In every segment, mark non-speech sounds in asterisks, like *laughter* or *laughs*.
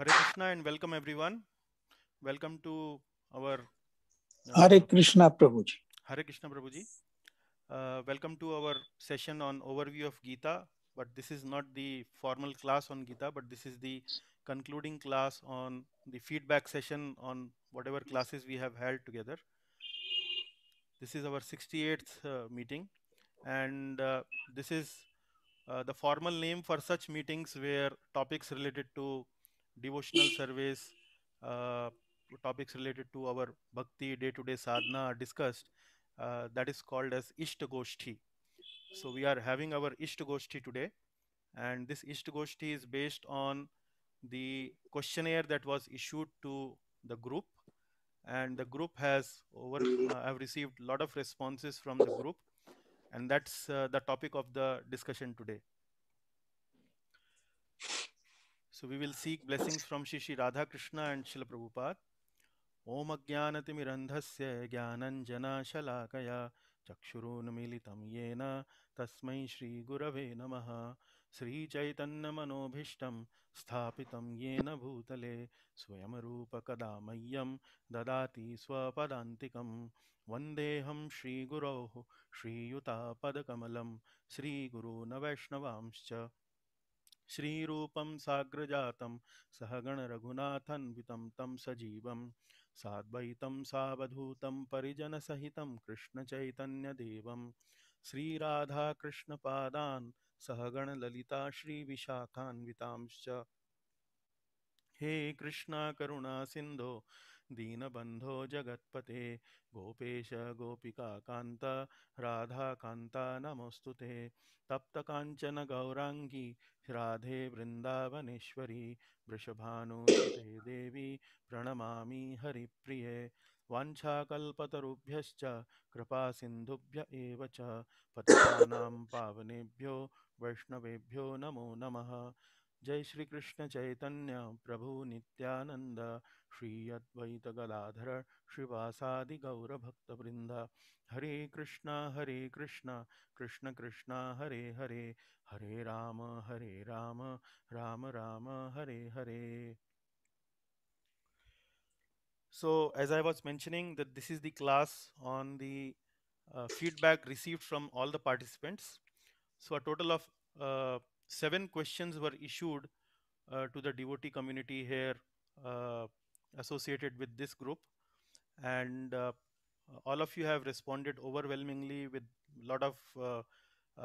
Hare Krishna and welcome everyone. Welcome to our uh, Hare Krishna Prabhuji. Hare Krishna Prabhuji. Uh, welcome to our session on overview of Gita. But this is not the formal class on Gita, but this is the concluding class on the feedback session on whatever classes we have held together. This is our 68th uh, meeting, and uh, this is uh, the formal name for such meetings where topics related to devotional service, uh, topics related to our bhakti, day to day sadhana are discussed. Uh, that is called as Ishta So we are having our Ishta today, and this Ishta is based on the questionnaire that was issued to the group, and the group has over. Uh, I've received a lot of responses from the group, and that's uh, the topic of the discussion today. So we will seek blessings from Shri Shri Radha Krishna and Srila Prabhupada. ॐ अज्ञानतिमिरन्धस्य ज्ञानञ्जनाशलाकया चक्षुरुन्मीलितं येन तस्मै श्रीगुरवे नमः श्रीचैतन्यमनोभीष्टं स्थापितं येन भूतले स्वयं रूपकदा मह्यं ददाति स्वपदान्तिकं वन्देऽहं श्रीगुरोः श्रीयुतापदकमलं श्रीगुरून् वैष्णवांश्च श्रीरूपं साग्रजातं सहगणरघुनाथन्वितं तं सजीवं साद्वैतं सावधूतं परिजनसहितं कृष्णचैतन्यदेवं श्रीराधाकृष्णपादान् सहगणललिता श्रीविशाखान्वितांश्च हे कृष्णा करुणा सिन्धो दीनबंधो जगत्पते गोपेश गोपिका कांता नमोस्तुते तप्त कांचन गौरांगी राधे वृंदावनेश्वरी वृषभानुसुते देवी प्रणमामि हरिप्रिये वाछाकुभ्य कृपासिन्धुभ्य एव च पतितानां पावनेभ्यो वैष्णवेभ्यो नमो नमः जय चैतन्य प्रभु नित्यानंद श्रीयद्वैतगदाधर श्रीवासादिगौरभक्तवृन्द Hare Krishna Hare Krishna Krishna Krishna Hare Hare Hare Rama Hare Rama Rama Rama Hare Hare so as I was mentioning that this is the class on the feedback receive from all the participants so a total of seven question were issued to the devotee community here associated with this group and uh, all of you have responded overwhelmingly with a lot of uh,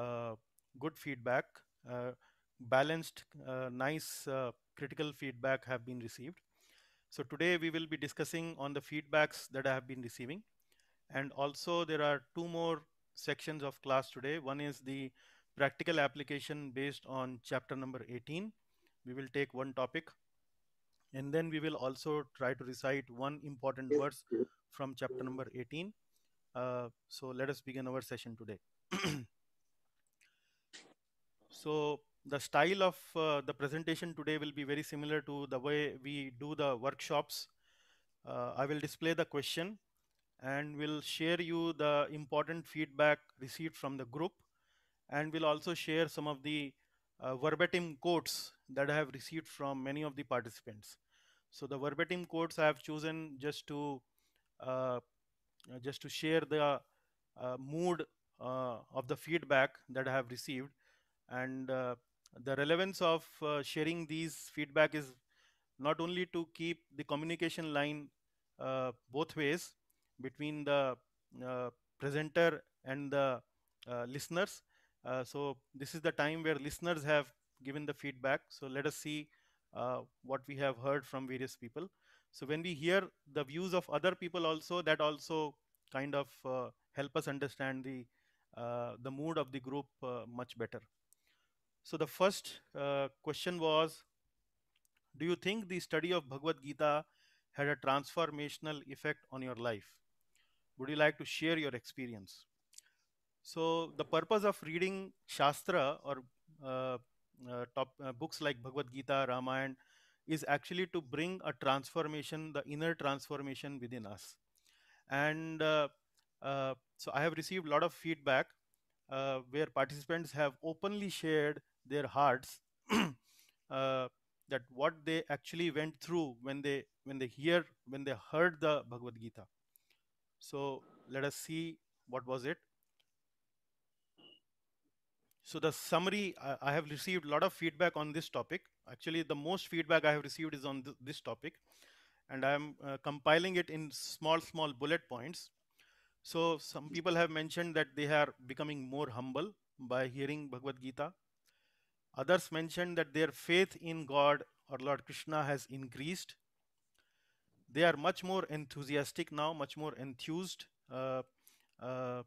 uh good feedback uh, balanced uh, nice critical feedback have been received so today we will be discussing on the feedbacks that i have been receiving and also there are two more sections of class today one is the practical application based on chapter number 18 we will take one topic and then we will also try to recite one important verse from chapter number 18 uh, so let us begin our session today *clears throat* so the style of uh, the presentation today will be very similar to the way we do the workshops uh, i will display the question and will share you the important feedback received from the group and will also share some of the uh, verbatim quotes that i have received from many of the participants so the verbatim quotes I have chosen just to uh, just to share the uh, mood uh, of the feedback that I have received, and uh, the relevance of uh, sharing these feedback is not only to keep the communication line both ways between the presenter and the listeners. so this is the time where listeners have given the feedback. So let us see uh, what we have heard from various people. So when we hear the views of other people also, that also kind of uh, help us understand the uh, the mood of the group much better. So the first question was, do you think the study of Bhagavad Gita had a transformational effect on your life? Would you like to share your experience? So, the purpose of reading Shastra or uh, uh, top uh, books like Bhagavad Gita, Ramayana, is actually to bring a transformation, the inner transformation within us. And uh, so I have received a lot of feedback where participants have openly shared their hearts *clears throat* that what they actually went through when they when they hear when they heard the Bhagavad Gita. So let us see what was it. So the summary, I, I have received a lot of feedback on this topic. Actually, the most feedback I have received is on th this topic. And I'm uh, compiling it in small, small bullet points. So some people have mentioned that they are becoming more humble by hearing Bhagavad Gita. Others mentioned that their faith in God or Lord Krishna has increased. They are much more enthusiastic now, much more enthused uh, uh,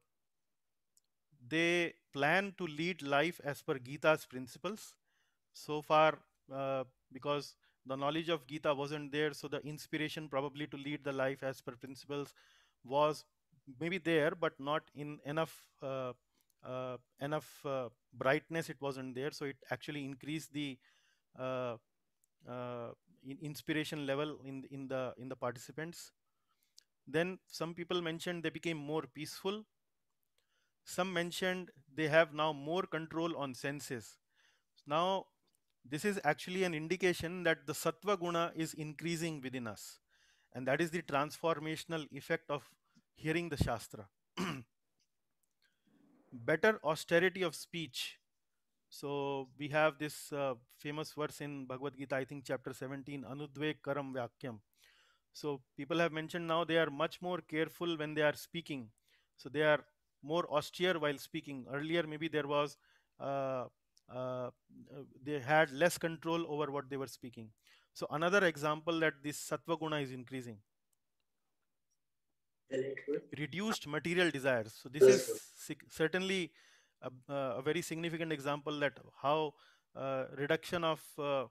they plan to lead life as per Gita's principles. So far, uh, because the knowledge of Gita wasn't there, so the inspiration probably to lead the life as per principles was maybe there, but not in enough uh, uh, enough uh, brightness. It wasn't there, so it actually increased the uh, uh, in inspiration level in in the in the participants. Then some people mentioned they became more peaceful some mentioned they have now more control on senses. Now, this is actually an indication that the sattva guna is increasing within us. And that is the transformational effect of hearing the Shastra. *clears throat* Better austerity of speech. So we have this uh, famous verse in Bhagavad Gita, I think chapter 17, Anudvekaram Karam Vakyam. So people have mentioned now they are much more careful when they are speaking. So they are more austere while speaking. Earlier, maybe there was uh, uh, uh, they had less control over what they were speaking. So another example that this sattva guna is increasing. Reduced material desires. So this is certainly a, a, very significant example that how uh, reduction of uh,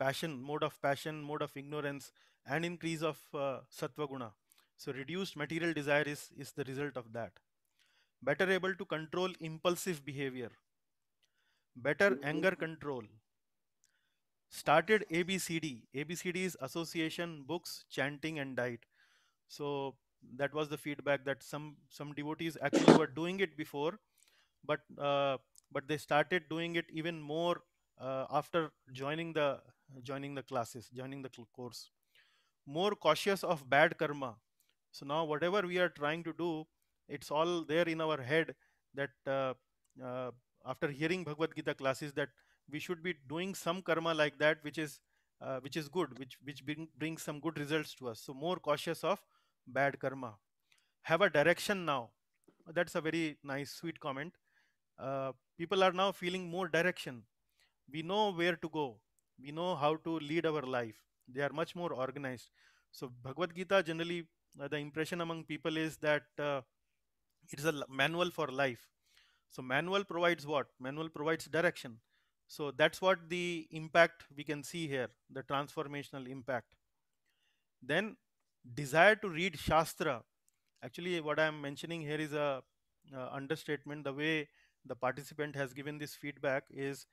passion, mode of passion, mode of ignorance, and increase of uh, sattva guna. So reduced material desire is, is the result of that better able to control impulsive behavior, better hmm. anger control, started ABCD. ABCD is association, books, chanting, and diet. So that was the feedback that some some devotees actually were doing it before, but uh, but they started doing it even more uh, after joining the joining the classes, joining the course. More cautious of bad karma. So now whatever we are trying to do, it's all there in our head that uh, uh, after hearing Bhagavad Gita classes that we should be doing some karma like that, which is uh, which is good, which which bring, brings some good results to us. So more cautious of bad karma. Have a direction now. That's a very nice, sweet comment. Uh, people are now feeling more direction. We know where to go. We know how to lead our life. They are much more organized. So Bhagavad Gita generally, uh, the impression among people is that uh, it is a manual for life so manual provides what manual provides direction so that's what the impact we can see here the transformational impact then desire to read shastra actually what i am mentioning here is a understatement the way the participant has given this feedback is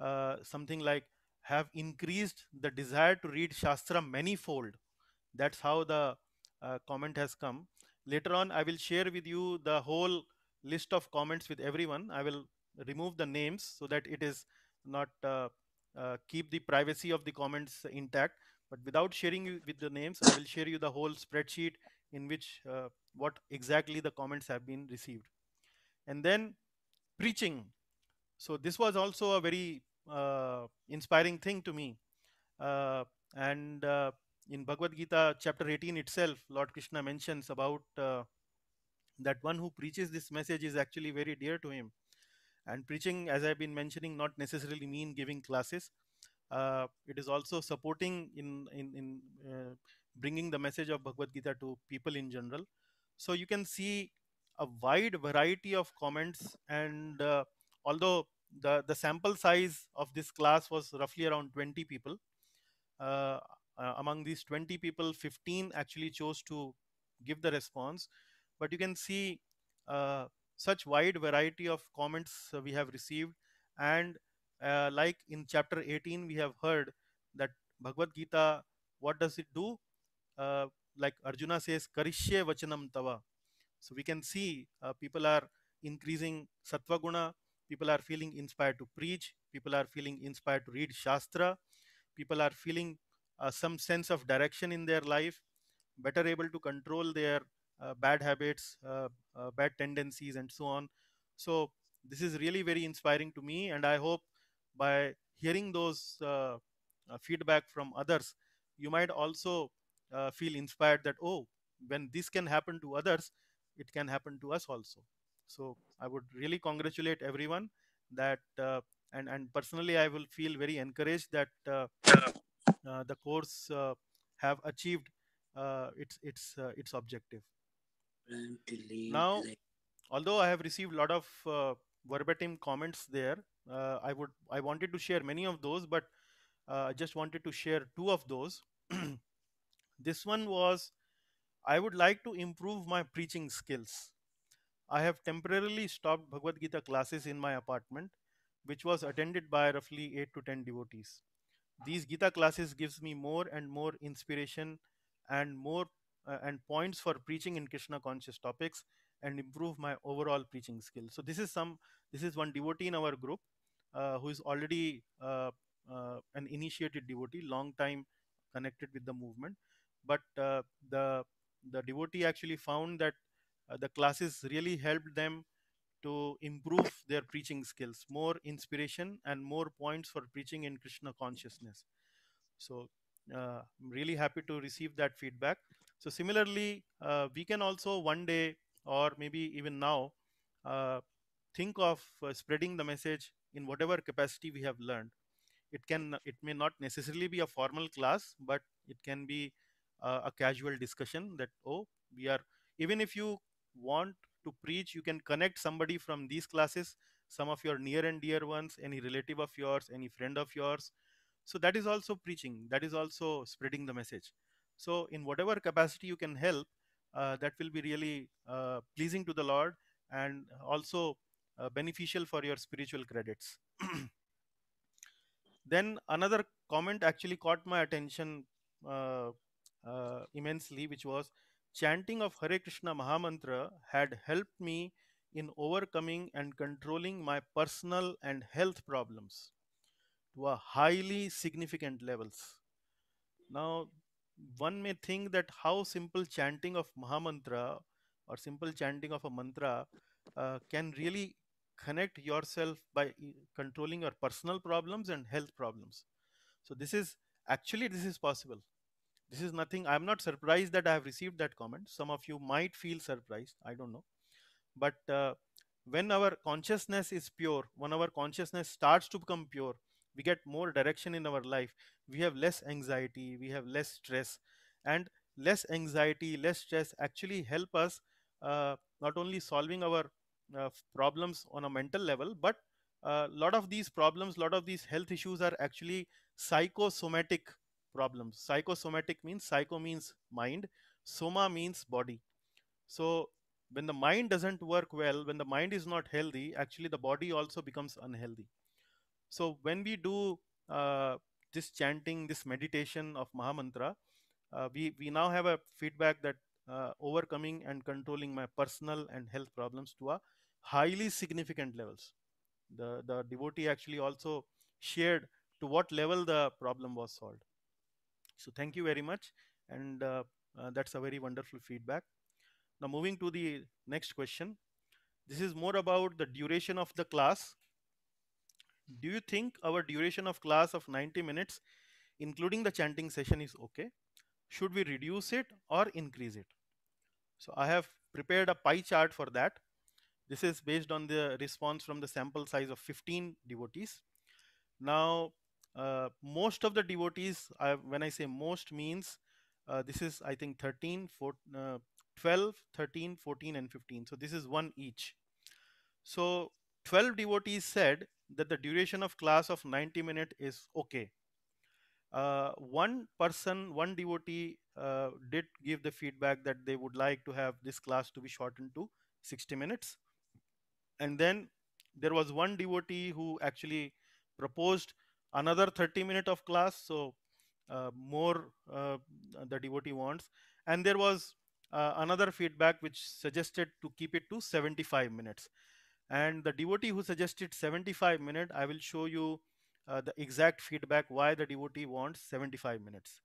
uh, something like have increased the desire to read shastra manifold that's how the uh, comment has come later on i will share with you the whole list of comments with everyone i will remove the names so that it is not uh, uh, keep the privacy of the comments intact but without sharing you with the names i will share you the whole spreadsheet in which uh, what exactly the comments have been received and then preaching so this was also a very uh, inspiring thing to me uh, and uh, in Bhagavad Gita, chapter 18 itself, Lord Krishna mentions about uh, that one who preaches this message is actually very dear to him. And preaching, as I've been mentioning, not necessarily mean giving classes. Uh, it is also supporting in in, in uh, bringing the message of Bhagavad Gita to people in general. So you can see a wide variety of comments, and uh, although the the sample size of this class was roughly around 20 people, uh, uh, among these 20 people 15 actually chose to give the response but you can see uh, such wide variety of comments uh, we have received and uh, like in chapter 18 we have heard that bhagavad gita what does it do uh, like arjuna says karishye vachanam tava so we can see uh, people are increasing sattva guna people are feeling inspired to preach people are feeling inspired to read shastra people are feeling uh, some sense of direction in their life, better able to control their uh, bad habits, uh, uh, bad tendencies, and so on. So this is really very inspiring to me, and I hope by hearing those uh, uh, feedback from others, you might also feel inspired that oh, when this can happen to others, it can happen to us also. So I would really congratulate everyone that and and personally I will feel very encouraged that uh, the course uh, have achieved uh, its its its objective. Now, although I have received a lot of verbatim comments there, I would I wanted to share many of those, but I just wanted to share two of those. *clears throat* this one was I would like to improve my preaching skills. I have temporarily stopped Bhagavad Gita classes in my apartment, which was attended by roughly 8 to 10 devotees these Gita classes gives me more and more inspiration and more uh, and points for preaching in Krishna conscious topics and improve my overall preaching skill. So this is some this is one devotee in our group uh, who is already uh, uh an initiated devotee, long time connected with the movement. But uh, the the devotee actually found that uh, the classes really helped them to improve their preaching skills, more inspiration and more points for preaching in Krishna consciousness. So uh, I'm really happy to receive that feedback. So similarly, uh, we can also one day or maybe even now uh, think of uh, spreading the message in whatever capacity we have learned. It can it may not necessarily be a formal class, but it can be uh, a casual discussion that oh we are even if you want to preach you can connect somebody from these classes some of your near and dear ones any relative of yours any friend of yours so that is also preaching that is also spreading the message so in whatever capacity you can help uh, that will be really uh, pleasing to the lord and also uh, beneficial for your spiritual credits *clears throat* then another comment actually caught my attention uh, uh, immensely which was chanting of Hare Krishna Mahamantra had helped me in overcoming and controlling my personal and health problems to a highly significant levels. Now, one may think that how simple chanting of Mahamantra or simple chanting of a mantra uh, can really connect yourself by uh, controlling your personal problems and health problems. So this is actually this is possible this is nothing i'm not surprised that i have received that comment some of you might feel surprised i don't know but uh, when our consciousness is pure when our consciousness starts to become pure we get more direction in our life we have less anxiety we have less stress and less anxiety less stress actually help us uh, not only solving our uh, problems on a mental level but a uh, lot of these problems lot of these health issues are actually psychosomatic problems. Psychosomatic means psycho means mind, soma means body. So when the mind doesn't work well, when the mind is not healthy, actually the body also becomes unhealthy. So when we do uh, this chanting, this meditation of Mahamantra, uh, we, we now have a feedback that uh, overcoming and controlling my personal and health problems to a highly significant levels. The, the devotee actually also shared to what level the problem was solved. So thank you very much. And uh, uh, that's a very wonderful feedback. Now moving to the next question. This is more about the duration of the class. Hmm. Do you think our duration of class of 90 minutes, including the chanting session is okay? Should we reduce it or increase it? So I have prepared a pie chart for that. This is based on the response from the sample size of 15 devotees. Now uh, most of the devotees, I, when I say most means, uh, this is I think 13, 14, uh, 12, 13, 14 and 15. So this is one each. So 12 devotees said that the duration of class of 90 minutes is okay. Uh, one person, one devotee uh, did give the feedback that they would like to have this class to be shortened to 60 minutes. And then there was one devotee who actually proposed another 30 minute of class so uh, more uh, the devotee wants and there was uh, another feedback which suggested to keep it to 75 minutes and the devotee who suggested 75 minute i will show you uh, the exact feedback why the devotee wants 75 minutes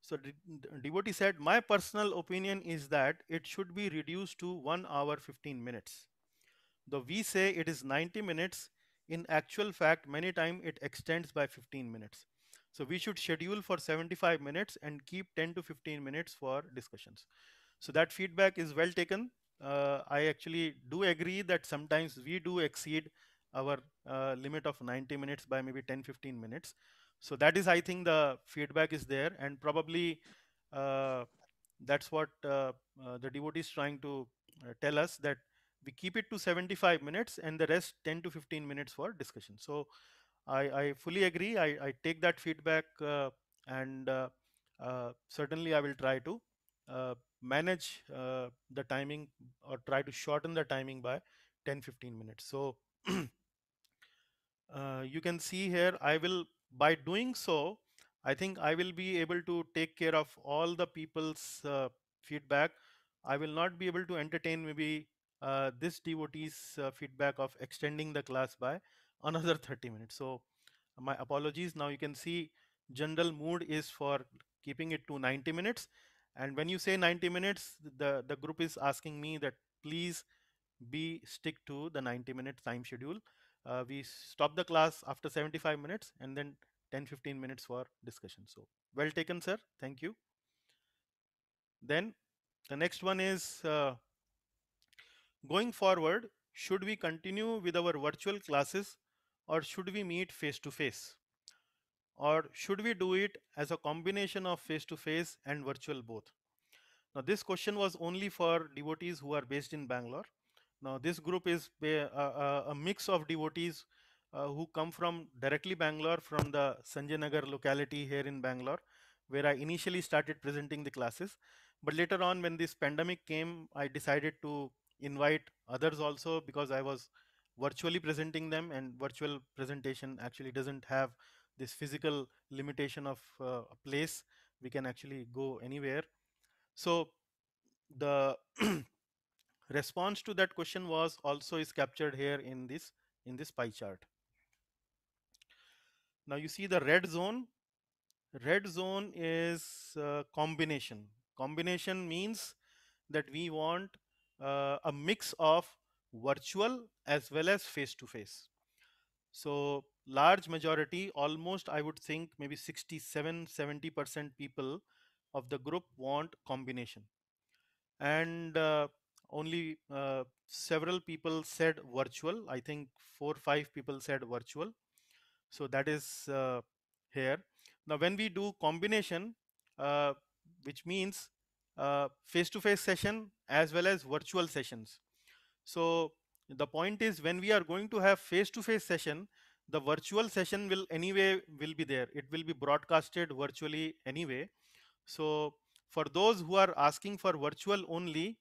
so the devotee said, My personal opinion is that it should be reduced to 1 hour 15 minutes. Though we say it is 90 minutes, in actual fact, many times it extends by 15 minutes. So we should schedule for 75 minutes and keep 10 to 15 minutes for discussions. So that feedback is well taken. Uh, I actually do agree that sometimes we do exceed our uh, limit of 90 minutes by maybe 10, 15 minutes. So that is, I think the feedback is there and probably uh, that's what uh, uh, the devotee is trying to uh, tell us that we keep it to 75 minutes and the rest 10 to 15 minutes for discussion so i, I fully agree I, I, take that feedback uh, and uh, uh, certainly i will try to uh, manage uh, the timing or try to shorten the timing by 10 15 minutes so *clears throat* uh, you can see here i will by doing so i think i will be able to take care of all the people's feedback i will not be able to entertain maybe uh, this devotee's uh, feedback of extending the class by *laughs* another 30 minutes. So my apologies. Now you can see general mood is for keeping it to 90 minutes. And when you say 90 minutes, the, the group is asking me that please be stick to the 90 minute time schedule. Uh, we stop the class after 75 minutes and then 10 15 minutes for discussion. So well taken, sir. Thank you. Then the next one is uh, Going forward, should we continue with our virtual classes or should we meet face to face? Or should we do it as a combination of face to face and virtual both? Now, this question was only for devotees who are based in Bangalore. Now, this group is a, a, a mix of devotees uh, who come from directly Bangalore from the Nagar locality here in Bangalore, where I initially started presenting the classes. But later on, when this pandemic came, I decided to invite others also because I was virtually presenting them and virtual presentation actually doesn't have this physical limitation of uh, a place we can actually go anywhere so the *clears throat* response to that question was also is captured here in this in this pie chart now you see the red zone red zone is uh, combination combination means that we want uh, a mix of virtual as well as face to face so large majority almost i would think maybe 67 70 percent people of the group want combination and uh, only uh, several people said virtual i think four five people said virtual so that is uh, here now when we do combination uh, which means uh, face-to-face session as well as virtual sessions. So the point is when we are going to have face-to-face session, the virtual session will anyway will be there. It will be broadcasted virtually anyway. So for those who are asking for virtual only,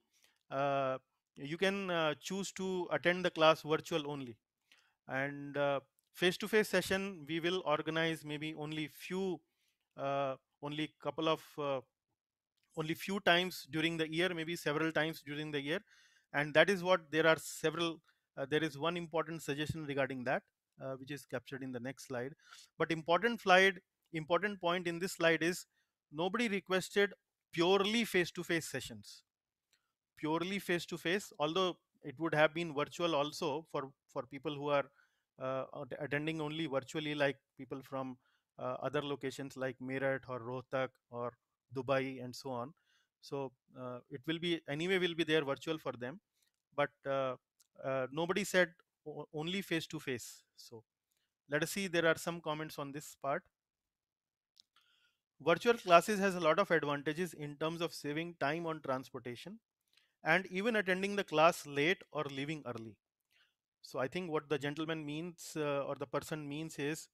uh, you can uh, choose to attend the class virtual only. And uh, face-to-face -face session, we will organize maybe only few, uh, only couple of only few times during the year maybe several times during the year and that is what there are several uh, there is one important suggestion regarding that uh, which is captured in the next slide but important slide important point in this slide is nobody requested purely face to face sessions purely face to face although it would have been virtual also for for people who are uh, attending only virtually like people from uh, other locations like Meerut or Rohtak or Dubai and so on. So uh, it will be anyway will be there virtual for them, but uh, uh, nobody said only face to face. So let us see there are some comments on this part virtual classes has a lot of advantages in terms of saving time on transportation and even attending the class late or leaving early so i think what the gentleman means uh, or the person means is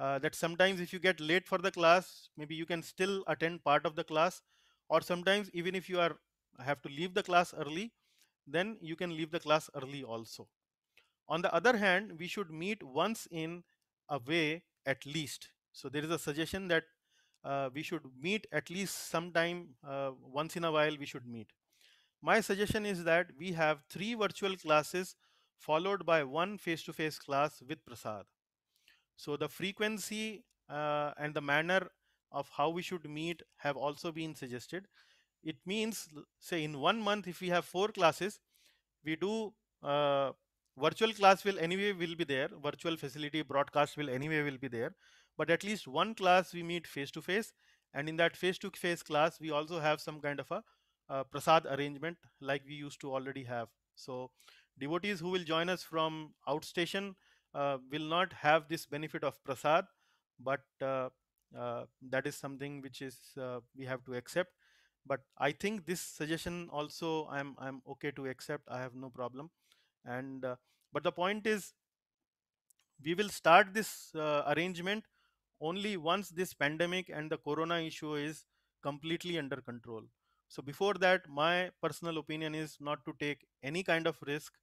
uh, that sometimes if you get late for the class, maybe you can still attend part of the class, or sometimes even if you are have to leave the class early, then you can leave the class early also. On the other hand, we should meet once in a way at least. So there is a suggestion that uh, we should meet at least sometime uh, once in a while we should meet. My suggestion is that we have three virtual classes followed by one face-to-face -face class with Prasad. So the frequency uh, and the manner of how we should meet have also been suggested. It means, say, in one month, if we have four classes, we do uh, virtual class will anyway will be there. Virtual facility broadcast will anyway will be there. But at least one class we meet face to face, and in that face to face class, we also have some kind of a uh, prasad arrangement like we used to already have. So devotees who will join us from outstation uh, will not have this benefit of prasad, but uh, uh, that is something which is we have to accept. But I think this suggestion also I'm I'm okay to accept. I have no problem. And but the point is, we will start this arrangement only once this pandemic and the corona issue is completely under control so before that my personal opinion is not to take any kind of risk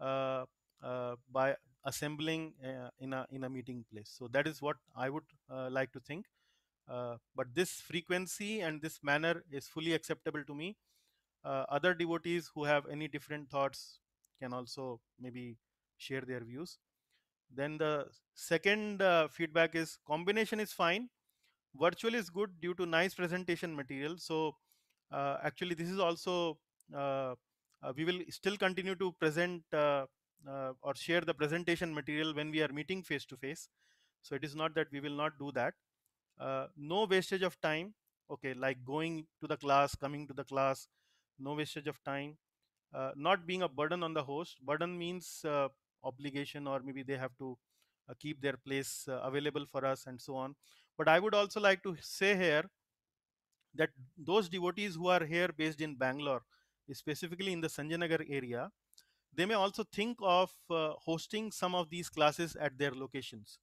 uh, uh, by assembling uh, in a in a meeting place so that is what i would uh, like to think uh, but this frequency and this manner is fully acceptable to me other devotees who have any different thoughts can also maybe share their views then the second uh, feedback is combination is fine virtual is good due to nice presentation material so uh, actually this is also uh, we will still continue to present uh, or share the presentation material when we are meeting face to face. So it is not that we will not do that. Uh, no wastage of time. Okay, like going to the class, coming to the class, no wastage of time. Uh, not being a burden on the host. Burden means obligation or maybe they have to uh, keep their place uh, available for us and so on but i would also like to say here that those devotees who are here based in bangalore specifically in the sanjanagar area they may also think of uh, hosting some of these classes at their locations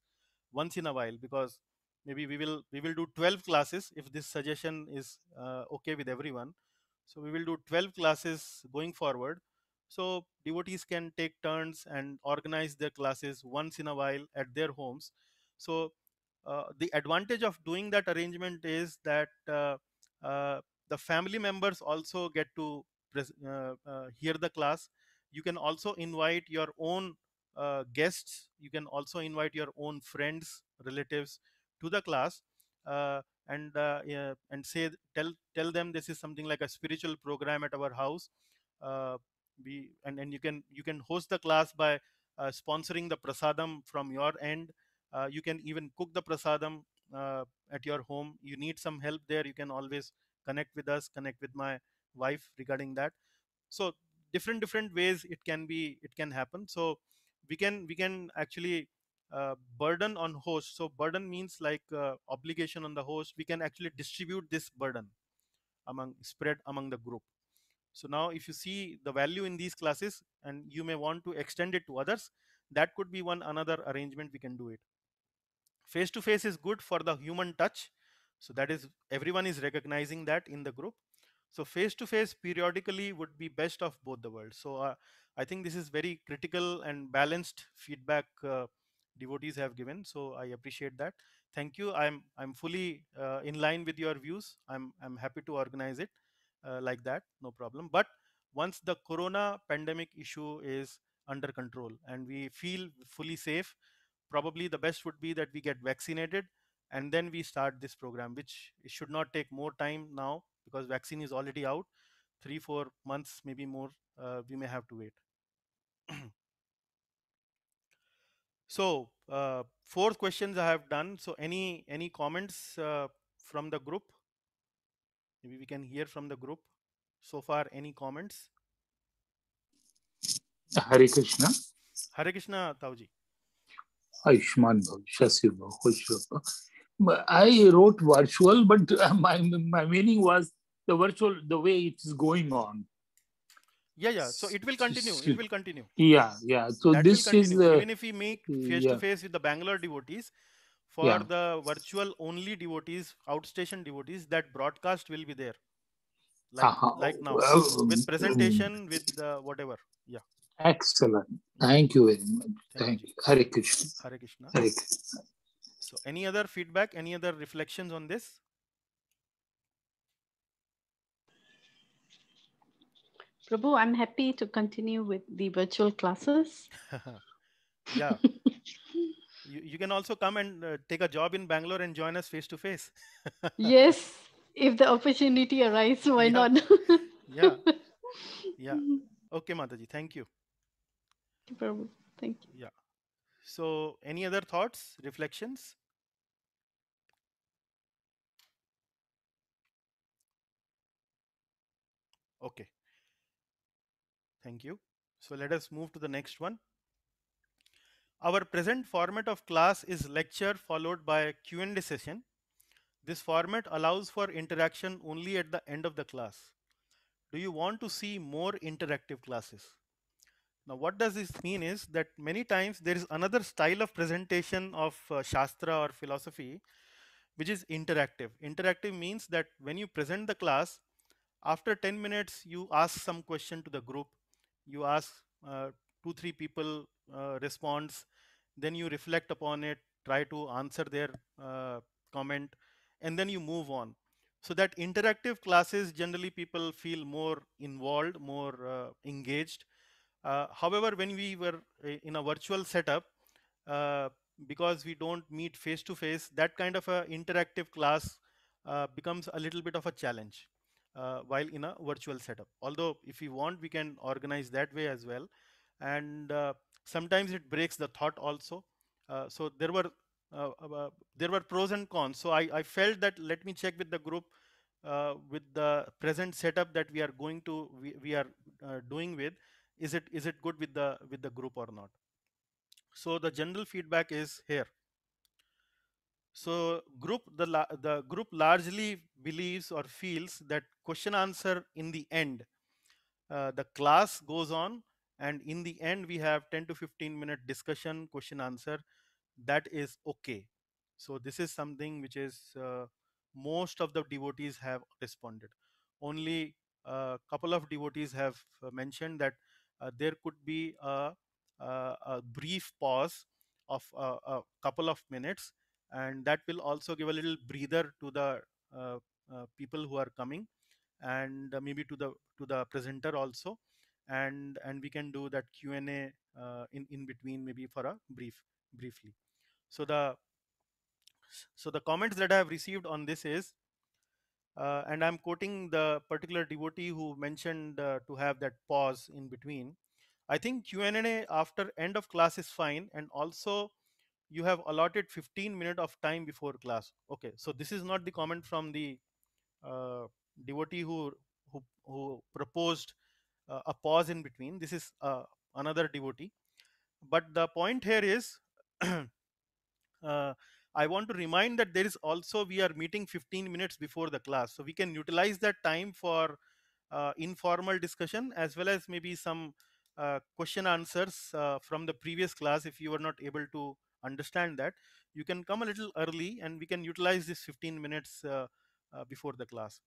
once in a while because maybe we will we will do 12 classes if this suggestion is uh, okay with everyone so we will do 12 classes going forward so devotees can take turns and organize their classes once in a while at their homes so uh, the advantage of doing that arrangement is that uh, uh, the family members also get to uh, hear the class you can also invite your own uh, guests you can also invite your own friends relatives to the class uh, and uh, yeah, and say tell tell them this is something like a spiritual program at our house uh, we and and you can you can host the class by uh, sponsoring the prasadam from your end uh, you can even cook the prasadam at your home you need some help there you can always connect with us connect with my wife regarding that so different different ways it can be it can happen so we can we can actually uh, burden on host so burden means like uh, obligation on the host we can actually distribute this burden among spread among the group so now if you see the value in these classes and you may want to extend it to others that could be one another arrangement we can do it face to face is good for the human touch so that is everyone is recognizing that in the group so face to face periodically would be best of both the worlds so uh, i think this is very critical and balanced feedback uh, devotees have given so i appreciate that thank you i'm i'm fully uh, in line with your views i'm i'm happy to organize it uh, like that no problem but once the corona pandemic issue is under control and we feel fully safe probably the best would be that we get vaccinated and then we start this program which should not take more time now because vaccine is already out three four months maybe more uh, we may have to wait *clears throat* so uh, fourth questions i have done so any any comments uh, from the group maybe we can hear from the group so far any comments Hari krishna Hari krishna tauji Aishman Bhav, Bhav, I wrote virtual, but uh, my, my meaning was the virtual, the way it's going on. Yeah, yeah. So it will continue. It will continue. Yeah, yeah. So that this is the, even if we make face to face with the Bangalore devotees, for yeah. the virtual only devotees, outstation devotees, that broadcast will be there. Like, uh -huh. like now, well, with mm, mm. presentation, with uh, whatever. Yeah. Excellent. Thank you very much. Thank, Thank you. you. Hare Krishna. Hare Krishna. Hare Krishna. So any other feedback, any other reflections on this? Prabhu, I'm happy to continue with the virtual classes. *laughs* yeah. *laughs* you, you can also come and uh, take a job in Bangalore and join us face to face. *laughs* Yes, if the opportunity arises, why yeah. not? yeah. Yeah. Okay, Mataji, thank you. Prabhu, thank you. Yeah. So, any other thoughts, reflections? Okay. Thank you. So let us move to the next one. Our present format of class is lecture followed by a Q&A session. This format allows for interaction only at the end of the class. Do you want to see more interactive classes? Now, what does this mean is that many times there is another style of presentation of uh, Shastra or philosophy, which is interactive. Interactive means that when you present the class, after 10 minutes, you ask some question to the group. You ask uh, two, three people uh, Then you reflect upon it, try to answer their uh, comment, and then you move on. So that interactive classes, generally people feel more involved, more uh, engaged. Uh, however, when we were uh, in a virtual setup, because we don't meet face to face, that kind of a interactive class uh, becomes a little bit of a challenge uh, while in a virtual setup. Although if we want, we can organize that way as well. And uh, sometimes it breaks the thought also. Uh, so there were uh, uh, there were pros and cons. So I, I felt that let me check with the group uh, with the present setup that we are going to we, we are doing with. Is it is it good with the with the group or not? So the general feedback is here. So group the the group largely believes or feels that question answer in the end, uh, the class goes on, and in the end we have 10 to 15 minute discussion question answer. That is okay. So this is something which is uh, most of the devotees have responded. Only a couple of devotees have mentioned that uh, there could be a, a, a brief pause of a, a couple of minutes and that will also give a little breather to the uh, uh, people who are coming and maybe to the to the presenter also and and we can do that q&a uh, in in between maybe for a brief briefly so the so the comments that i have received on this is uh, and I'm quoting the particular devotee who mentioned uh, to have that pause in between. I think Q&A after end of class is fine, and also you have allotted 15 minutes of time before class okay so this is not the comment from the uh, devotee who who, who proposed uh, a pause in between this is uh, another devotee but the point here is *clears throat* uh, i want to remind that there is also we are meeting 15 minutes before the class so we can utilize that time for uh, informal discussion as well as maybe some uh, question answers from the previous class if you were not able to understand that you can come a little early and we can utilize this 15 minutes uh, uh, before the class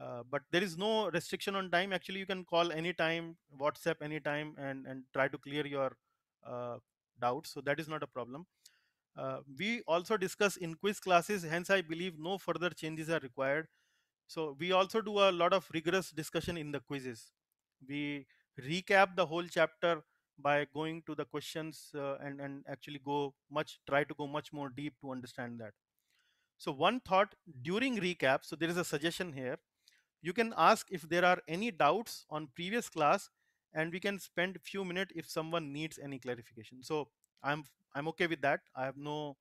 uh, but there is no restriction on time actually you can call anytime whatsapp anytime and and try to clear your doubts so that is not a problem uh, we also discuss in quiz classes hence i believe no further changes are required so we also do a lot of rigorous discussion in the quizzes we recap the whole chapter by going to the questions uh, and and actually go much try to go much more deep to understand that so one thought during recap so there is a suggestion here you can ask if there are any doubts on previous class and we can spend few minutes if someone needs any clarification so i'm i'm okay with that i have no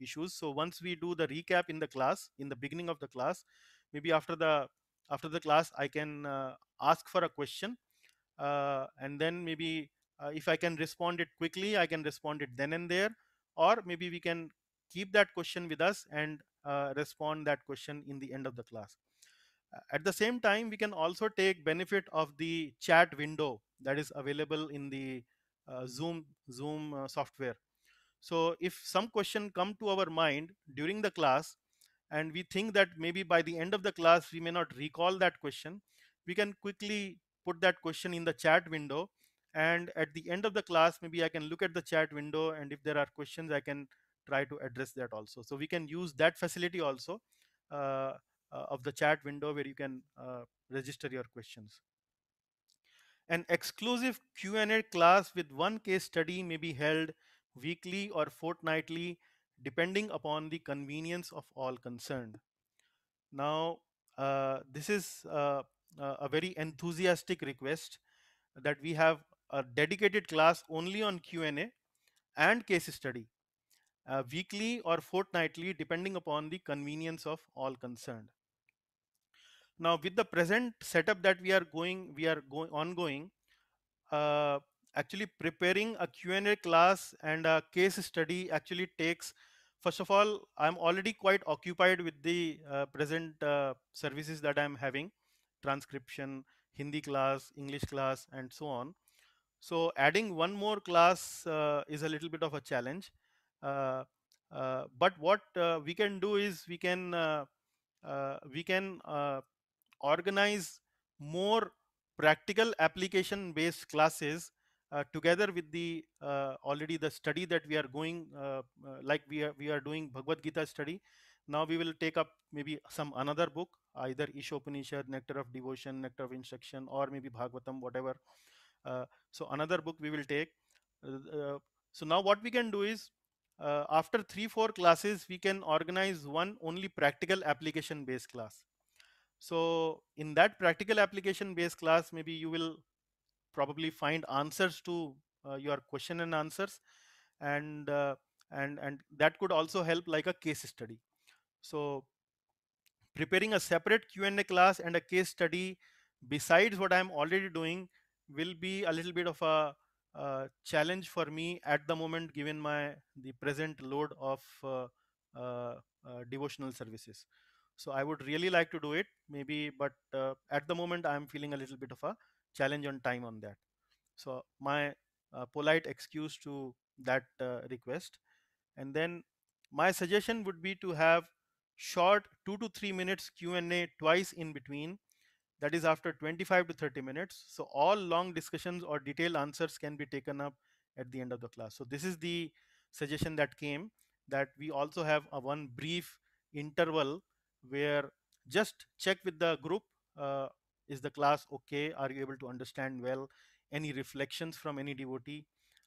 issues so once we do the recap in the class in the beginning of the class maybe after the after the class i can uh, ask for a question uh, and then maybe uh, if i can respond it quickly i can respond it then and there or maybe we can keep that question with us and uh, respond that question in the end of the class at the same time we can also take benefit of the chat window that is available in the uh, zoom zoom uh, software so if some question come to our mind during the class and we think that maybe by the end of the class we may not recall that question we can quickly put that question in the chat window and at the end of the class, maybe I can look at the chat window and if there are questions, I can try to address that also. So we can use that facility also uh, uh of the chat window where you can uh, register your questions. An exclusive Q&A class with one case study may be held weekly or fortnightly depending upon the convenience of all concerned. Now, uh, this is uh, uh a very enthusiastic request that we have a dedicated class only on Q&A and case study uh, weekly or fortnightly depending upon the convenience of all concerned. Now with the present setup that we are going, we are going ongoing, uh, actually preparing a Q&A class and a case study actually takes first of all i'm already quite occupied with the uh, present uh, services that i'm having transcription hindi class english class and so on so adding one more class uh, is a little bit of a challenge. Uh, uh, but what uh, we can do is we can uh, uh, we can organize more practical application based classes together with the already the study that we are going like we are we are doing Bhagavad Gita study. Now we will take up maybe some another book either Ishopanishad, Nectar of Devotion, Nectar of Instruction or maybe Bhagavatam whatever uh, so another book we will take. Uh, uh, so now what we can do is uh, after three four classes we can organize one only practical application based class so in that practical application based class maybe you will probably find answers to uh, your question and answers and uh, and and that could also help like a case study so preparing a separate q&a class and a case study besides what i'm already doing will be a little bit of a challenge for me at the moment given my the present load of uh, uh, uh, devotional services so i would really like to do it maybe but at the moment i am feeling a little bit of a challenge on time on that so my polite excuse to that request and then my suggestion would be to have short 2 to 3 minutes q&a twice in between that is after 25 to 30 minutes. So all long discussions or detailed answers can be taken up at the end of the class. So this is the suggestion that came that we also have a one brief interval where just check with the group uh, is the class okay are you able to understand well any reflections from any devotee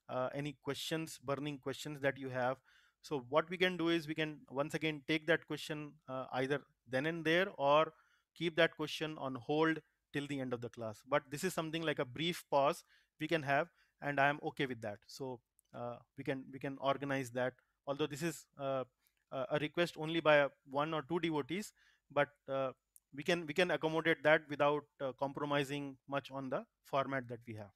uh, any questions burning questions that you have so what we can do is we can once again take that question uh, either then and there or keep that question on hold till the end of the class. But this is something like a brief pause we can have, and I am okay with that. So uh, we can we can organize that. Although this is uh, a request only by one or two devotees, but uh, we can we can accommodate that without uh, compromising much on the format that we have.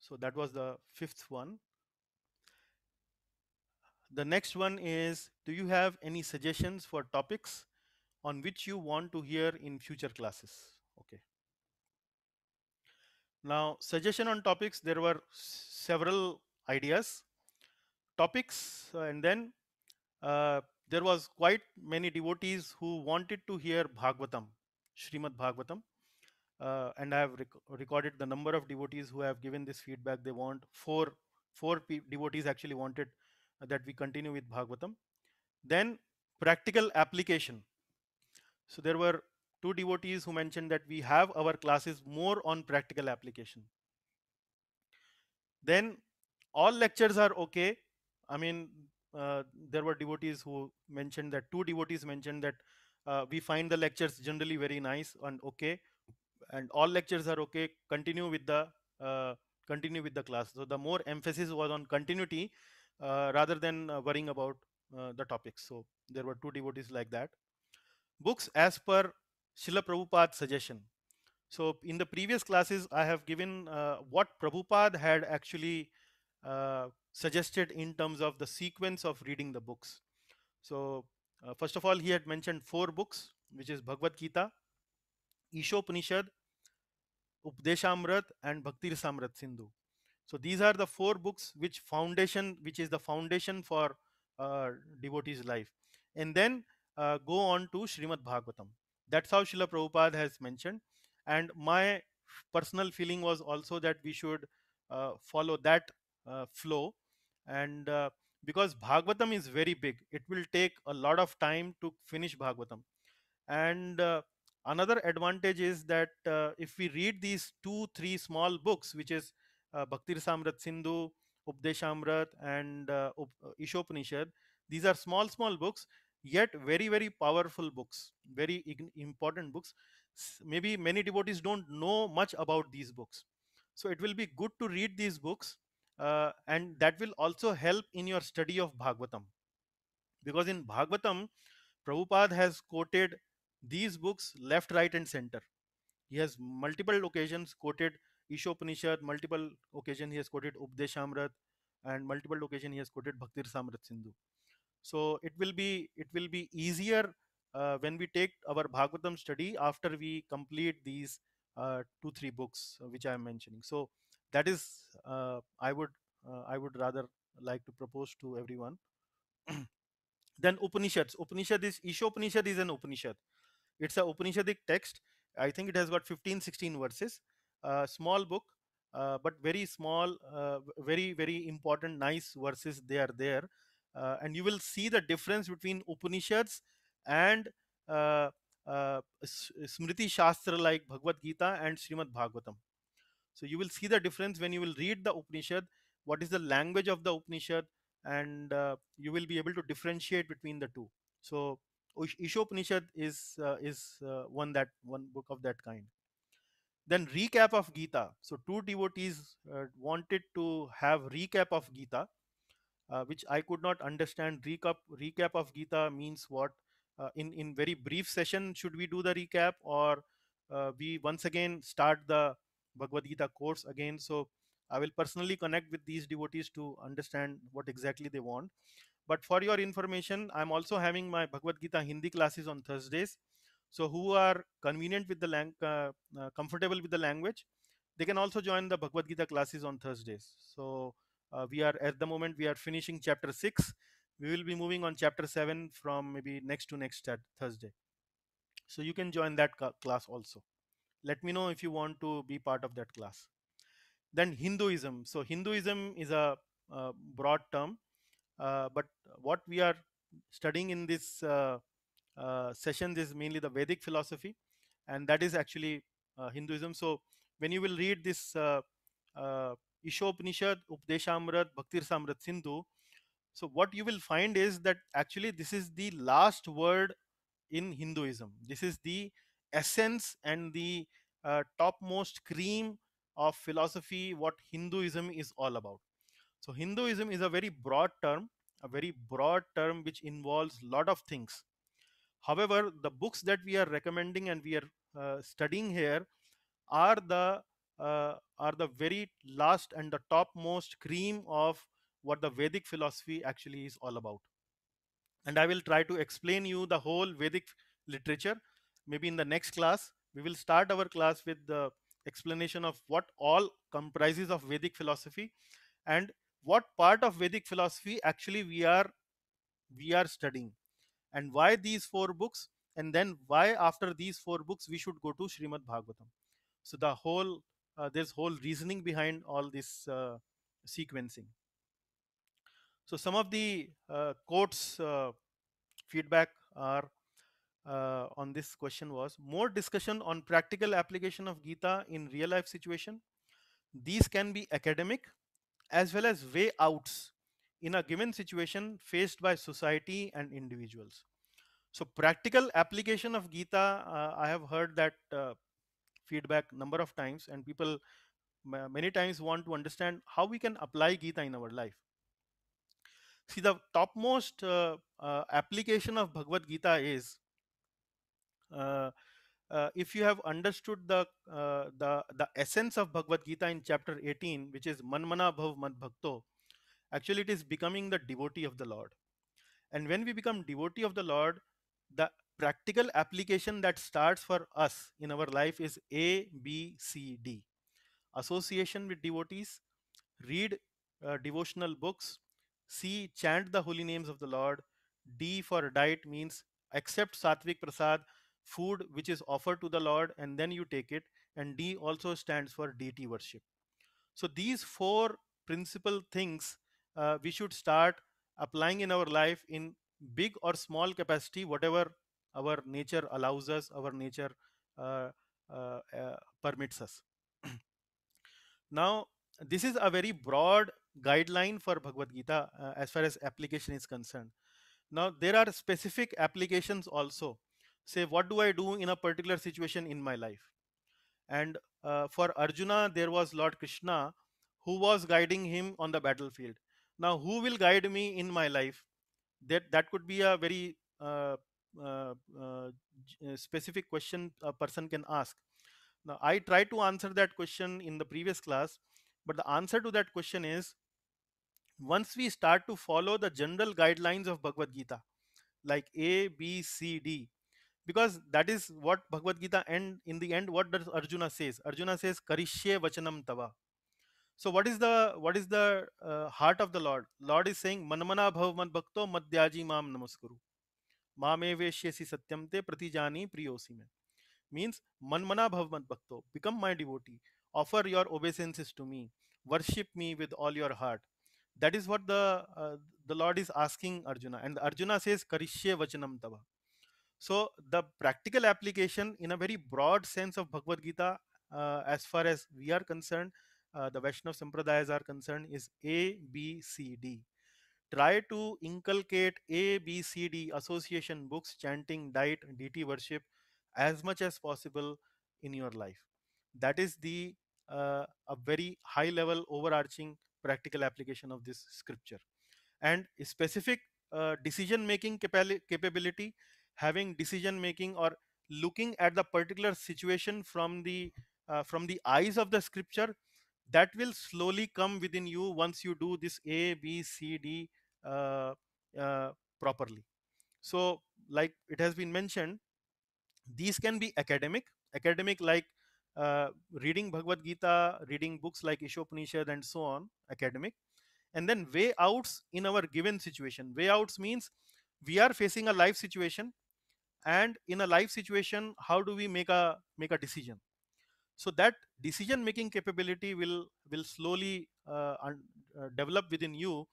So that was the fifth one. The next one is, do you have any suggestions for topics on which you want to hear in future classes. Okay. Now, suggestion on topics, there were several ideas, topics, uh, and then uh, there was quite many devotees who wanted to hear Bhagavatam, Srimad Bhagavatam. Uh, and I have rec recorded the number of devotees who have given this feedback. They want four, four devotees actually wanted uh, that we continue with Bhagavatam. Then practical application. So there were two devotees who mentioned that we have our classes more on practical application. Then all lectures are okay. I mean, uh, there were devotees who mentioned that two devotees mentioned that uh, we find the lectures generally very nice and okay, and all lectures are okay. Continue with the uh, continue with the class. So the more emphasis was on continuity uh, rather than uh, worrying about uh, the topics. So there were two devotees like that books as per Srila Prabhupada's suggestion. So in the previous classes, I have given uh, what Prabhupada had actually uh, suggested in terms of the sequence of reading the books. So uh, first of all, he had mentioned four books, which is Bhagavad Gita, Ishopanishad, Upadeshamrat, and Bhaktir Samrat Sindhu. So these are the four books which foundation, which is the foundation for uh, devotee's life. And then uh, go on to Srimad Bhagavatam. That's how Srila Prabhupada has mentioned. And my personal feeling was also that we should uh, follow that uh, flow. And uh, because Bhagavatam is very big, it will take a lot of time to finish Bhagavatam. And uh, another advantage is that if we read these two, three small books, which is uh, Bhaktir Samrat Sindhu, Updeshamrat, and uh, Ishopanishad, these are small, small books yet very very powerful books very important books maybe many devotees don't know much about these books so it will be good to read these books uh, and that will also help in your study of bhagavatam because in bhagavatam prabhupada has quoted these books left right and center he has multiple occasions quoted ishopanishad multiple occasion he has quoted updeshamrat and multiple occasion he has quoted bhaktir samrat sindhu so it will be it will be easier uh, when we take our bhagavatam study after we complete these uh, two three books uh, which i am mentioning so that is uh, i would uh, i would rather like to propose to everyone *clears throat* then upanishads upanishad is Upanishad is an upanishad it's a upanishadic text i think it has got 15 16 verses small book uh, but very small very very important nice verses they are there uh, and you will see the difference between upanishads and uh, uh, smriti shastra like bhagavad gita and srimad bhagavatam so you will see the difference when you will read the upanishad what is the language of the upanishad and uh, you will be able to differentiate between the two so ishopanishad is uh, is uh, one that one book of that kind then recap of gita so two devotees wanted to have recap of gita uh, which I could not understand. Recap recap of Gita means what? Uh, in in very brief session, should we do the recap, or uh, we once again start the Bhagavad Gita course again? So I will personally connect with these devotees to understand what exactly they want. But for your information, I'm also having my Bhagavad Gita Hindi classes on Thursdays. So who are convenient with the lang- uh, uh, comfortable with the language, they can also join the Bhagavad Gita classes on Thursdays. So uh, we are at the moment we are finishing chapter 6 we will be moving on chapter 7 from maybe next to next thursday so you can join that class also let me know if you want to be part of that class then hinduism so hinduism is a, a broad term uh, but what we are studying in this uh, uh, session is mainly the vedic philosophy and that is actually uh, hinduism so when you will read this uh, uh, Ishopanishad, Upadeshamrat, Bhaktirsamrat Sindhu. So what you will find is that actually this is the last word in Hinduism. This is the essence and the uh, topmost cream of philosophy, what Hinduism is all about. So Hinduism is a very broad term, a very broad term which involves lot of things. However, the books that we are recommending and we are uh, studying here are the uh, are the very last and the topmost cream of what the Vedic philosophy actually is all about. And I will try to explain you the whole Vedic literature. Maybe in the next class, we will start our class with the explanation of what all comprises of Vedic philosophy and what part of Vedic philosophy actually we are we are studying and why these four books and then why after these four books we should go to Srimad Bhagavatam. So the whole uh, there's whole reasoning behind all this uh, sequencing. So some of the uh, quotes feedback are uh, on this question was more discussion on practical application of Gita in real life situation. These can be academic as well as way outs in a given situation faced by society and individuals. So practical application of Gita, uh, I have heard that uh, feedback number of times and people many times want to understand how we can apply Gita in our life. See, the topmost uh, uh, application of Bhagavad Gita is uh, uh if you have understood the, uh, the, the essence of Bhagavad Gita in chapter 18, which is Manmana Bhav Mad Bhakto, actually it is becoming the devotee of the Lord. And when we become devotee of the Lord, the practical application that starts for us in our life is A, B, C, D. Association with devotees, read uh, devotional books, C, chant the holy names of the Lord, D for diet means accept Satvik Prasad, food which is offered to the Lord and then you take it, and D also stands for deity worship. So these four principal things uh, we should start applying in our life in big or small capacity, whatever our nature allows us our nature uh, uh, uh, permits us *clears throat* now this is a very broad guideline for bhagavad gita as far as application is concerned now there are specific applications also say what do i do in a particular situation in my life and uh, for arjuna there was lord krishna who was guiding him on the battlefield now who will guide me in my life that that could be a very uh, uh, uh, uh, specific question a person can ask. Now, I tried to answer that question in the previous class, but the answer to that question is once we start to follow the general guidelines of Bhagavad Gita, like A, B, C, D, because that is what Bhagavad Gita and in the end, what does Arjuna says? Arjuna says, Karishye Vachanam Tava. So what is the what is the uh, heart of the Lord? Lord is saying, Manmana Man Bhakto Madhyaji Mam Namaskuru. मामेवेश्यसी सत्यम ते प्रतिजानी प्रियोसी में means मनमना भव मत भक्तो become my devotee offer your obeisances to me worship me with all your heart that is what the Lord is asking Arjuna and Arjuna says करिष्ये वचनम तब so the practical application in a very broad sense of Bhagavad Gita as far as we are concern the Vaishnava sampradaya are concern is A B C D try to inculcate A, B, C, D association books, chanting, diet, DT worship as much as possible in your life. That is the uh, a very high level overarching practical application of this scripture and specific uh, decision making capability having decision making or looking at the particular situation from the uh, from the eyes of the scripture that will slowly come within you once you do this a b c d uh, uh, properly so like it has been mentioned these can be academic academic like uh, reading bhagavad gita reading books like ishopanishad and so on academic and then way outs in our given situation way outs means we are facing a life situation and in a life situation how do we make a make a decision so that decision making capability will will slowly uh, un, uh, develop within you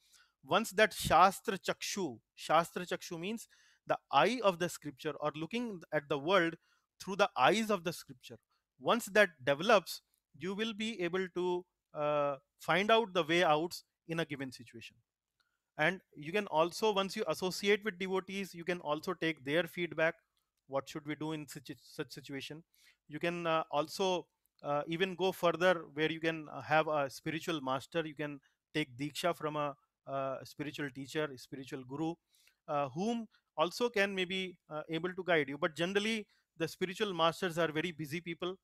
once that shastra chakshu shastra chakshu means the eye of the scripture or looking at the world through the eyes of the scripture once that develops you will be able to uh, find out the way outs in a given situation and you can also once you associate with devotees you can also take their feedback what should we do in such, such situation you can uh, also uh, even go further where you can have a spiritual master you can take diksha from a spiritual teacher, spiritual guru, uh, whom also can maybe uh, able to guide you. But generally, the spiritual masters are very busy people.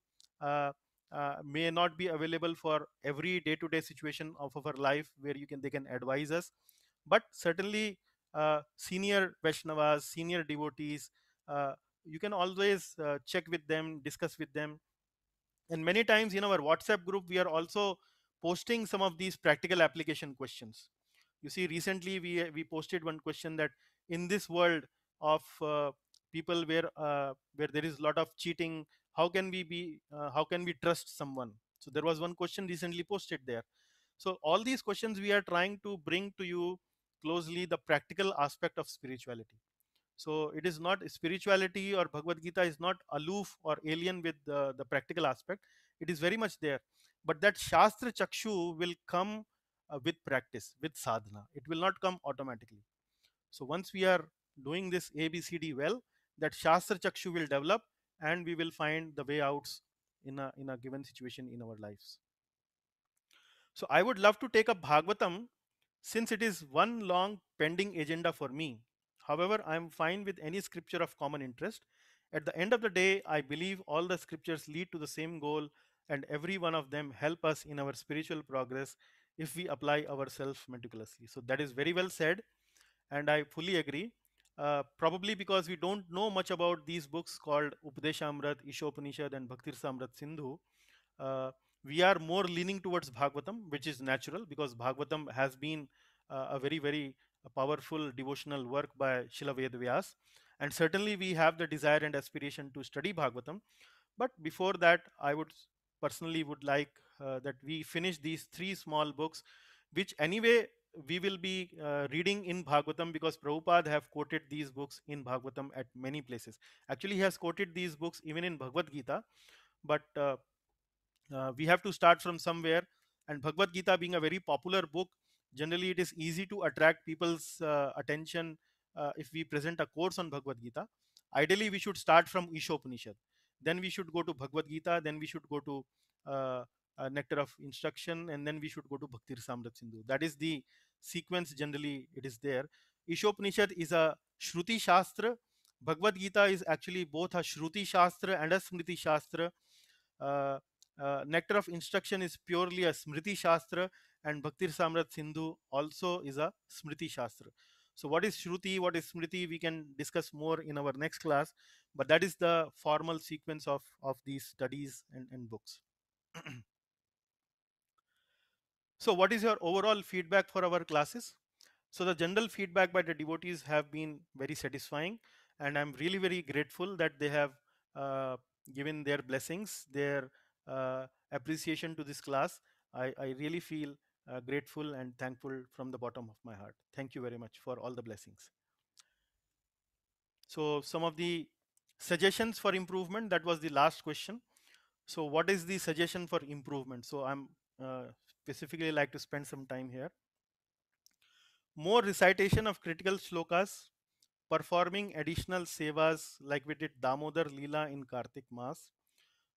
Uh, uh, may not be available for every day-to-day situation of our life where you can they can advise us but certainly uh, senior vaishnavas senior devotees uh, you can always check with them discuss with them and many times in our whatsapp group we are also posting some of these practical application questions you see recently we we posted one question that in this world of uh, people where uh, where there is a lot of cheating how can we be uh, how can we trust someone so there was one question recently posted there so all these questions we are trying to bring to you closely the practical aspect of spirituality so it is not spirituality or bhagavad gita is not aloof or alien with the, the practical aspect it is very much there but that shastra chakshu will come uh, with practice, with sadhana. It will not come automatically. So once we are doing this ABCD well, that Shastra Chakshu will develop and we will find the way outs in a, in a given situation in our lives. So I would love to take up Bhagavatam since it is one long pending agenda for me. However, I am fine with any scripture of common interest. At the end of the day, I believe all the scriptures lead to the same goal and every one of them help us in our spiritual progress if we apply ourselves meticulously. So that is very well said, and I fully agree. Uh, probably because we don't know much about these books called Upadeshamrat, Ishopanishad, and Samrat Sindhu. Uh, we are more leaning towards Bhagavatam, which is natural because Bhagavatam has been uh, a very, very powerful devotional work by Srila Ved And certainly we have the desire and aspiration to study Bhagavatam. But before that, I would personally would like uh, that we finish these three small books, which anyway we will be uh, reading in Bhagavatam because Prabhupada have quoted these books in Bhagavatam at many places. Actually, he has quoted these books even in Bhagavad Gita, but uh, uh we have to start from somewhere. And Bhagavad Gita being a very popular book, generally it is easy to attract people's uh, attention uh, if we present a course on Bhagavad Gita. Ideally, we should start from Ishopanishad. Then we should go to Bhagavad Gita. Then we should go to uh, uh, nectar of instruction and then we should go to bhaktir samrat sindhu that is the sequence generally it is there ishopanishad is a shruti shastra bhagavad gita is actually both a shruti shastra and a smriti shastra uh, uh, nectar of instruction is purely a smriti shastra and bhaktir samrat sindhu also is a smriti shastra so what is shruti what is smriti we can discuss more in our next class but that is the formal sequence of of these studies and, and books *clears throat* So what is your overall feedback for our classes? So the general feedback by the devotees have been very satisfying and I'm really very grateful that they have uh, given their blessings, their uh, appreciation to this class. I, I really feel uh, grateful and thankful from the bottom of my heart. Thank you very much for all the blessings. So some of the suggestions for improvement, that was the last question. So what is the suggestion for improvement? So I'm uh, specifically like to spend some time here. More recitation of critical shlokas, performing additional sevas like we did Damodar Leela in Kartik Mass.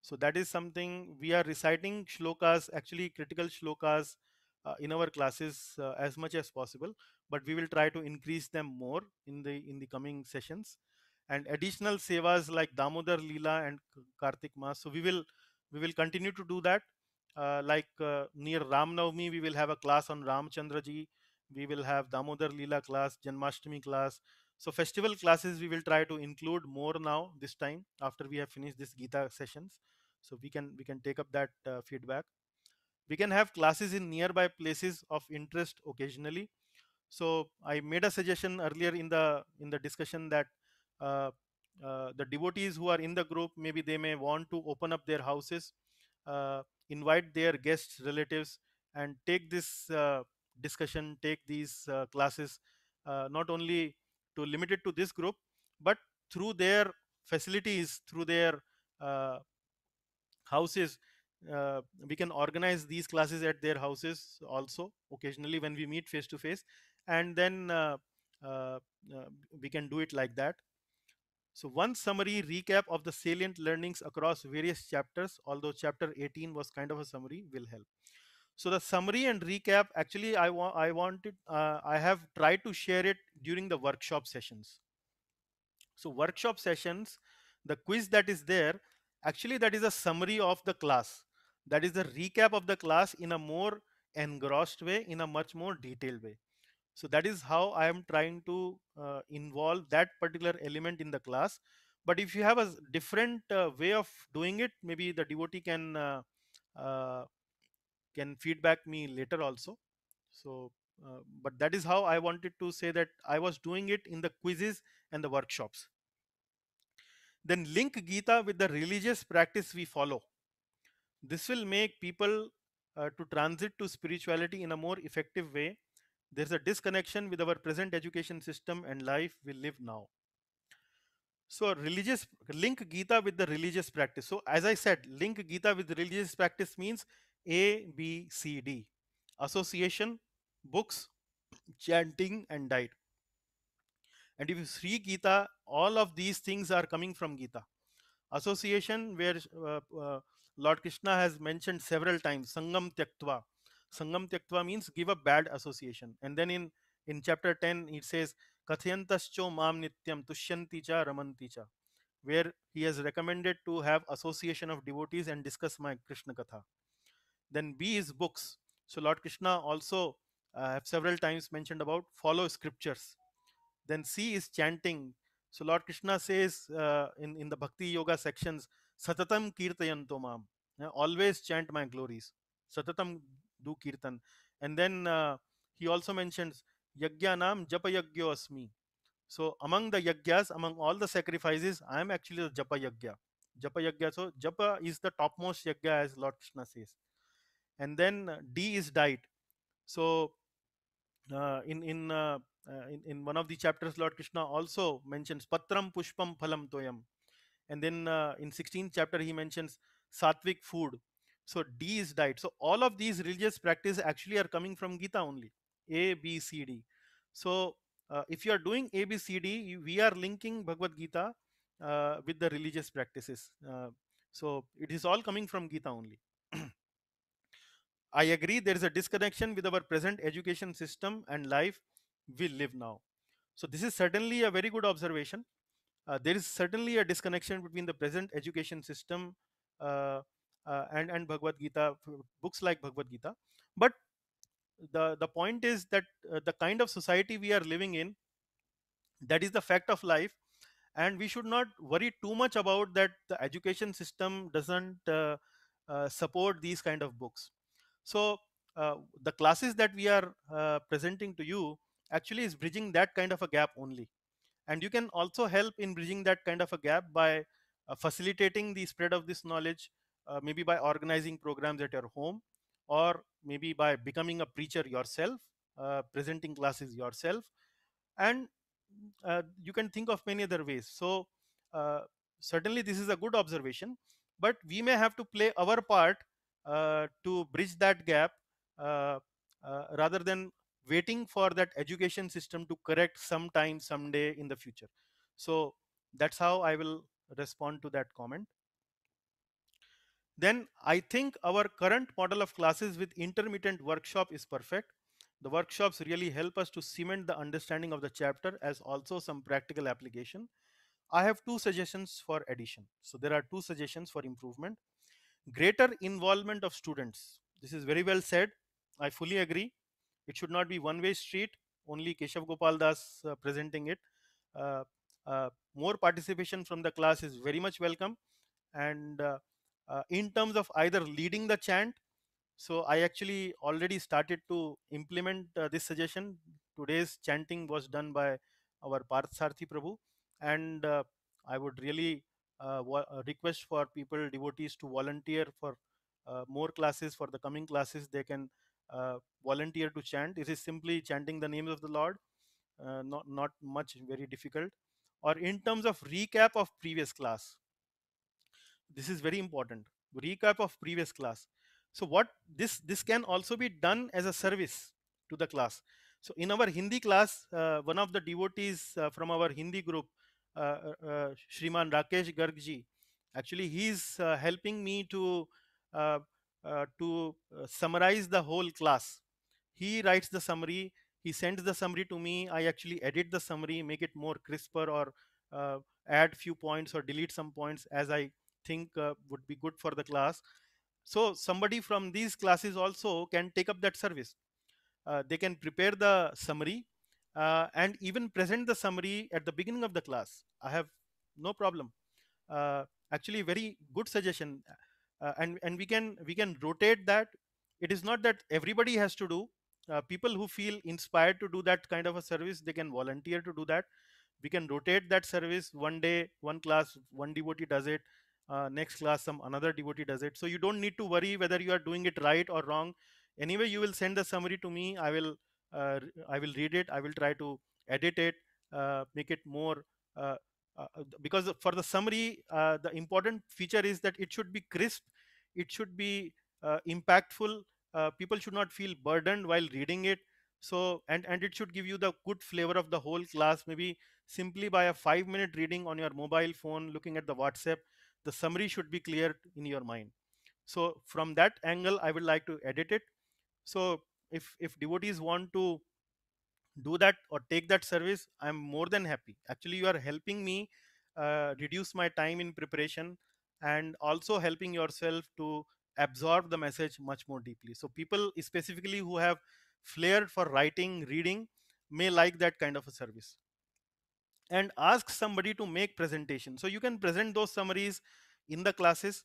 So that is something we are reciting shlokas, actually critical shlokas uh, in our classes uh, as much as possible, but we will try to increase them more in the in the coming sessions. And additional sevas like Damodar Leela and Kartik Mass. So we will we will continue to do that uh, like uh, near Ram we will have a class on Ramchandra ji. We will have Damodar Leela class, Janmashtami class. So festival classes we will try to include more now this time after we have finished this Gita sessions. So we can we can take up that uh, feedback. We can have classes in nearby places of interest occasionally so i made a suggestion earlier in the in the discussion that uh, uh, the devotees who are in the group maybe they may want to open up their houses uh, invite their guests relatives and take this uh, discussion take these uh, classes uh, not only to limit it to this group but through their facilities through their uh, houses uh, we can organize these classes at their houses also occasionally when we meet face to face and then we can do it like that so one summary recap of the salient learnings across various chapters, although chapter 18 was kind of a summary will help. So the summary and recap, actually I, wa I wanted, uh, I have tried to share it during the workshop sessions. So workshop sessions, the quiz that is there, actually that is a summary of the class. That is the recap of the class in a more engrossed way, in a much more detailed way. So that is how I am trying to uh, involve that particular element in the class. But if you have a different uh, way of doing it, maybe the devotee can uh, uh, can feedback me later also. So, uh, but that is how I wanted to say that I was doing it in the quizzes and the workshops. Then link Gita with the religious practice we follow. This will make people uh, to transit to spirituality in a more effective way there's a disconnection with our present education system and life we live now. So religious link Gita with the religious practice. So as I said, link Gita with religious practice means A, B, C, D. Association, books, chanting, and diet. And if you see Gita, all of these things are coming from Gita. Association, where uh, uh, Lord Krishna has mentioned several times, Sangam Tyaktva. Sangam Tyaktva means give up bad association. And then in, in chapter 10, it says, Kathyantascho Mam Nityam Tushyanti Cha Ramanti Cha, where he has recommended to have association of devotees and discuss my Krishna Katha. Then B is books. So Lord Krishna also uh, have several times mentioned about follow scriptures. Then C is chanting. So Lord Krishna says uh, in, in the Bhakti Yoga sections, Satatam Kirtayanto Mam. always chant my glories. Satatam do kirtan and then uh, he also mentions yajnanam japa yagyo asmi so among the yagyas, among all the sacrifices i am actually the japa yagya. japa yagya so japa is the topmost yagya as lord krishna says and then uh, d is diet so uh, in in, uh, uh, in in one of the chapters lord krishna also mentions patram pushpam phalam toyam and then uh, in 16th chapter he mentions sattvic food so D is diet. So all of these religious practice actually are coming from Gita only. A, B, C, D. So uh, if you are doing A, B, C, D, we are linking Bhagavad Gita uh, with the religious practices. Uh, so it is all coming from Gita only. *clears throat* I agree there is a disconnection with our present education system and life we live now. So this is certainly a very good observation. Uh, there is certainly a disconnection between the present education system uh, uh, and and Bhagavad Gita books like Bhagavad Gita. But the the point is that uh, the kind of society we are living in, that is the fact of life, and we should not worry too much about that. The education system doesn't uh, support these kind of books. So uh, the classes that we are uh, presenting to you actually is bridging that kind of a gap only and you can also help in bridging that kind of a gap by uh, facilitating the spread of this knowledge uh, maybe by organizing programs at your home or maybe by becoming a preacher yourself uh, presenting classes yourself and uh, you can think of many other ways so uh, certainly this is a good observation but we may have to play our part uh, to bridge that gap rather than waiting for that education system to correct sometime someday in the future so that's how i will respond to that comment then I think our current model of classes with intermittent workshop is perfect. The workshops really help us to cement the understanding of the chapter as also some practical application. I have two suggestions for addition. So there are two suggestions for improvement. Greater involvement of students. This is very well said. I fully agree. It should not be one-way street, only Keshav Gopal Das uh, presenting it. Uh, uh, more participation from the class is very much welcome. And uh, uh, in terms of either leading the chant so i actually already started to implement uh, this suggestion today's chanting was done by our parthsarthi prabhu and uh, i would really uh, uh, request for people devotees to volunteer for uh, more classes for the coming classes they can volunteer to chant it is simply chanting the names of the lord not not much very difficult or in terms of recap of previous class this is very important recap of previous class so what this this can also be done as a service to the class so in our hindi class uh, one of the devotees uh, from our hindi group uh, uh, uh shriman rakesh gargji actually he uh, helping me to uh, to summarize the whole class he writes the summary he sends the summary to me i actually edit the summary make it more crisper or add few points or delete some points as i think uh, would be good for the class so somebody from these classes also can take up that service uh, they can prepare the summary uh, and even present the summary at the beginning of the class i have no problem actually very good suggestion uh, and and we can we can rotate that it is not that everybody has to do uh, people who feel inspired to do that kind of a service they can volunteer to do that we can rotate that service one day one class one devotee does it uh, next class some another devotee does it so you don't need to worry whether you are doing it right or wrong anyway you will send the summary to me i will uh, i will read it i will try to edit it uh, make it more uh, uh, because for the summary the important feature is that it should be crisp it should be impactful people should not feel burdened while reading it so and and it should give you the good flavor of the whole class maybe simply by a 5 minute reading on your mobile phone looking at the whatsapp the summary should be clear in your mind so from that angle i would like to edit it so if if devotees want to do that or take that service i'm more than happy actually you are helping me uh, reduce my time in preparation and also helping yourself to absorb the message much more deeply so people specifically who have flair for writing reading may like that kind of a service and ask somebody to make presentation. So you can present those summaries in the classes.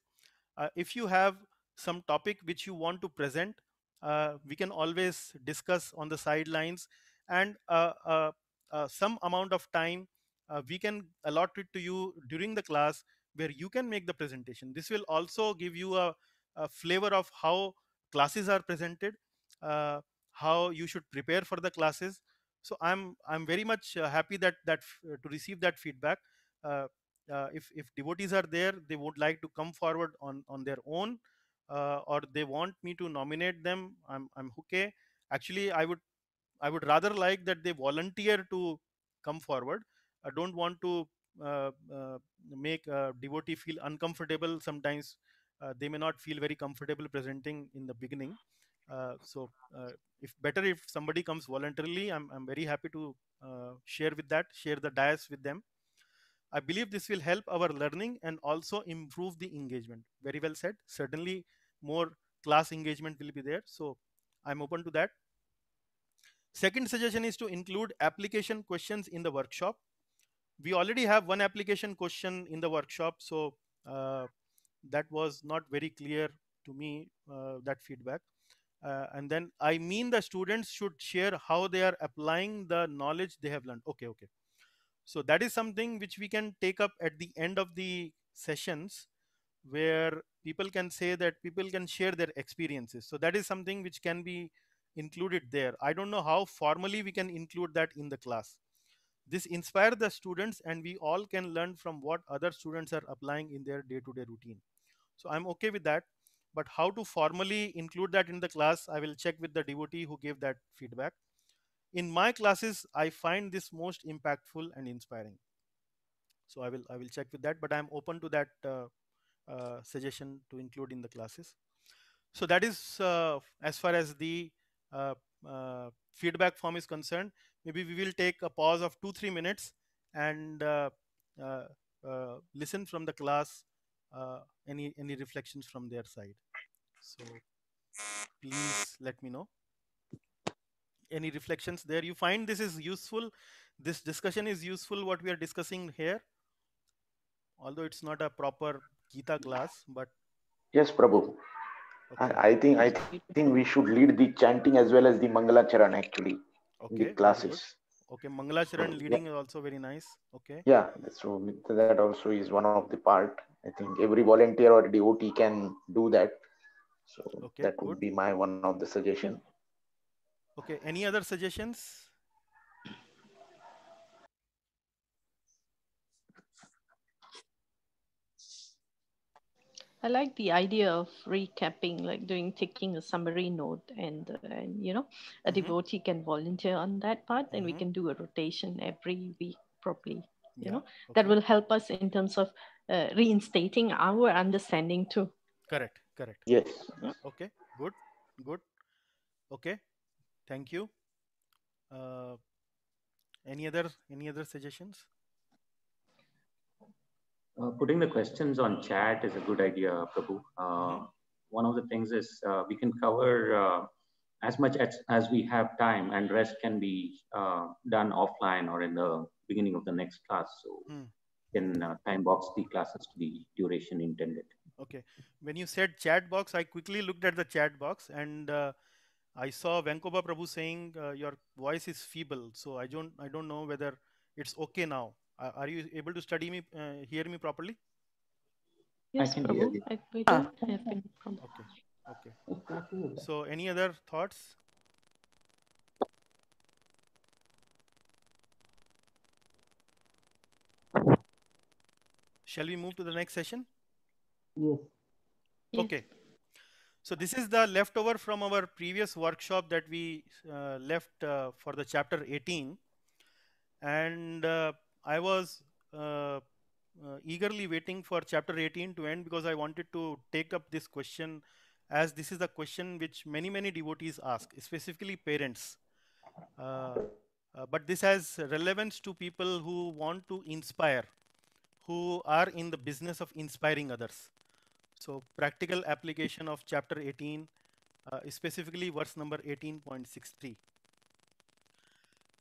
Uh, if you have some topic which you want to present, uh, we can always discuss on the sidelines and uh, uh, uh some amount of time uh, we can allot it to you during the class where you can make the presentation. This will also give you a, a flavor of how classes are presented, how you should prepare for the classes, so i'm i'm very much uh, happy that that uh, to receive that feedback uh, if if devotees are there they would like to come forward on on their own or they want me to nominate them i'm i'm okay actually i would i would rather like that they volunteer to come forward i don't want to uh, uh, make a devotee feel uncomfortable sometimes uh, they may not feel very comfortable presenting in the beginning uh, so uh, if better if somebody comes voluntarily, I'm, I'm very happy to uh, share with that, share the dias with them. I believe this will help our learning and also improve the engagement. Very well said. Certainly more class engagement will be there. So I'm open to that. Second suggestion is to include application questions in the workshop. We already have one application question in the workshop. So uh, that was not very clear to me, uh, that feedback uh, and then i mean the students should share how they are applying the knowledge they have learned okay okay so that is something which we can take up at the end of the sessions where people can say that people can share their experiences so that is something which can be included there i don't know how formally we can include that in the class this inspire the students and we all can learn from what other students are applying in their day to -day routine so i'm okay with that but how to formally include that in the class, I will check with the devotee who gave that feedback. In my classes, I find this most impactful and inspiring. So I will I will check with that, but I'm open to that uh, uh, suggestion to include in the classes. So that is uh, as far as the uh, uh, feedback form is concerned. Maybe we will take a pause of two three minutes and uh, listen from the class uh, any any reflections from their side. So please let me know any reflections there you find this is useful this discussion is useful what we are discussing here although it's not a proper gita class but yes prabhu okay. I, I, think i think we should lead the chanting as well as the mangalacharan actually okay, the classes Okay, Mangalacharan leading yeah. is also very nice. Okay. Yeah, that's true. That also is one of the part. I think every volunteer or DOT can do that. So okay, that would good. be my one of the suggestion. Okay. Any other suggestions? I like the idea of recapping, like doing taking a summary note, and uh, and you know, a mm-hmm. devotee can volunteer on that part, and mm-hmm. we can do a rotation every week properly. You yeah. know, okay. that will help us in terms of uh, reinstating our understanding too. Correct. Correct. Yes. Okay. Good. Good. Okay. Thank you. Uh, any other any other suggestions? Uh, putting the questions on chat is a good idea, Prabhu. Uh, mm-hmm. one of the things is uh, we can cover uh, as much as, as we have time and rest can be uh, done offline or in the beginning of the next class. So mm. can uh, time box the classes to the duration intended. Okay. When you said chat box, I quickly looked at the chat box and I saw Venkoba Prabhu saying your voice is feeble. So I don't, I don't know whether it's okay now are you able to study me, uh, hear me properly? Yes, I Prabhu. I, we don't ah. have any problem. Okay. Okay. So, any other thoughts? Shall we move to the next session? Yes. Okay. So this is the leftover from our previous workshop that we uh, left uh, for the chapter 18. And uh, I was uh, uh, eagerly waiting for chapter 18 to end because I wanted to take up this question as this is the question which many, many devotees ask, specifically parents. Uh, uh, but this has relevance to people who want to inspire, who are in the business of inspiring others. So practical application of chapter 18, uh, specifically verse number 18.63.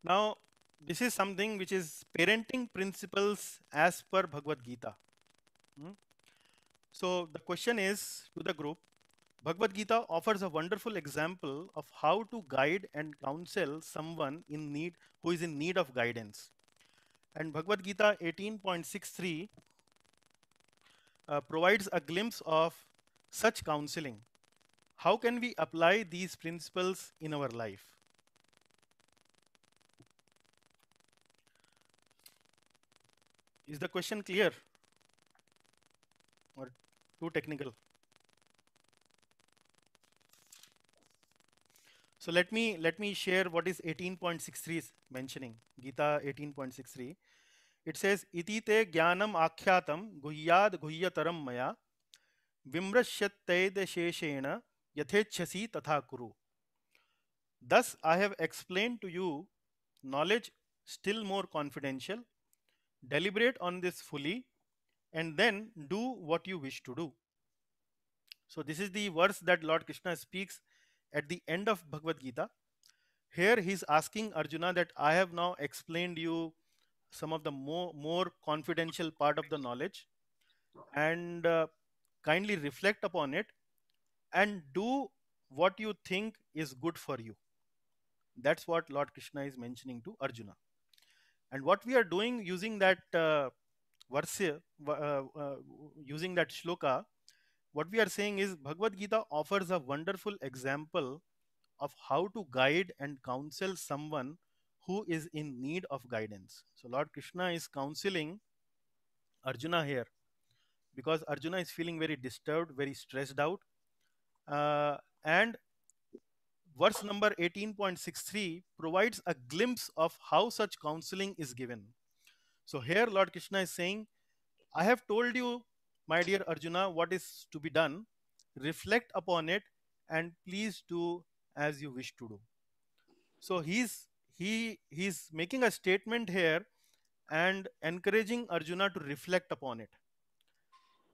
Now, this is something which is parenting principles as per Bhagavad Gita. Hmm? So the question is to the group, Bhagavad Gita offers a wonderful example of how to guide and counsel someone in need who is in need of guidance. And Bhagavad Gita 18.63 uh, provides a glimpse of such counseling. How can we apply these principles in our life? Is the question clear? Or too technical? So let me let me share what is 18.63 is mentioning Gita 18.63. It says iti te jnanam akhyatam guhyad guhyataram maya vimrashyatted sheshena yathechasi tatha kuru. Thus I have explained to you knowledge still more confidential deliberate on this fully and then do what you wish to do. So this is the verse that Lord Krishna speaks at the end of Bhagavad Gita. Here he is asking Arjuna that I have now explained you some of the more, more confidential part of the knowledge and uh, kindly reflect upon it and do what you think is good for you. That's what Lord Krishna is mentioning to Arjuna. And what we are doing using that uh, verse, uh, uh, using that shloka, what we are saying is Bhagavad Gita offers a wonderful example of how to guide and counsel someone who is in need of guidance. So Lord Krishna is counseling Arjuna here because Arjuna is feeling very disturbed, very stressed out. Uh, and verse number 18.63 provides a glimpse of how such counseling is given. So here Lord Krishna is saying, I have told you, my dear Arjuna, what is to be done. Reflect upon it and please do as you wish to do. So he's he he's making a statement here and encouraging Arjuna to reflect upon it.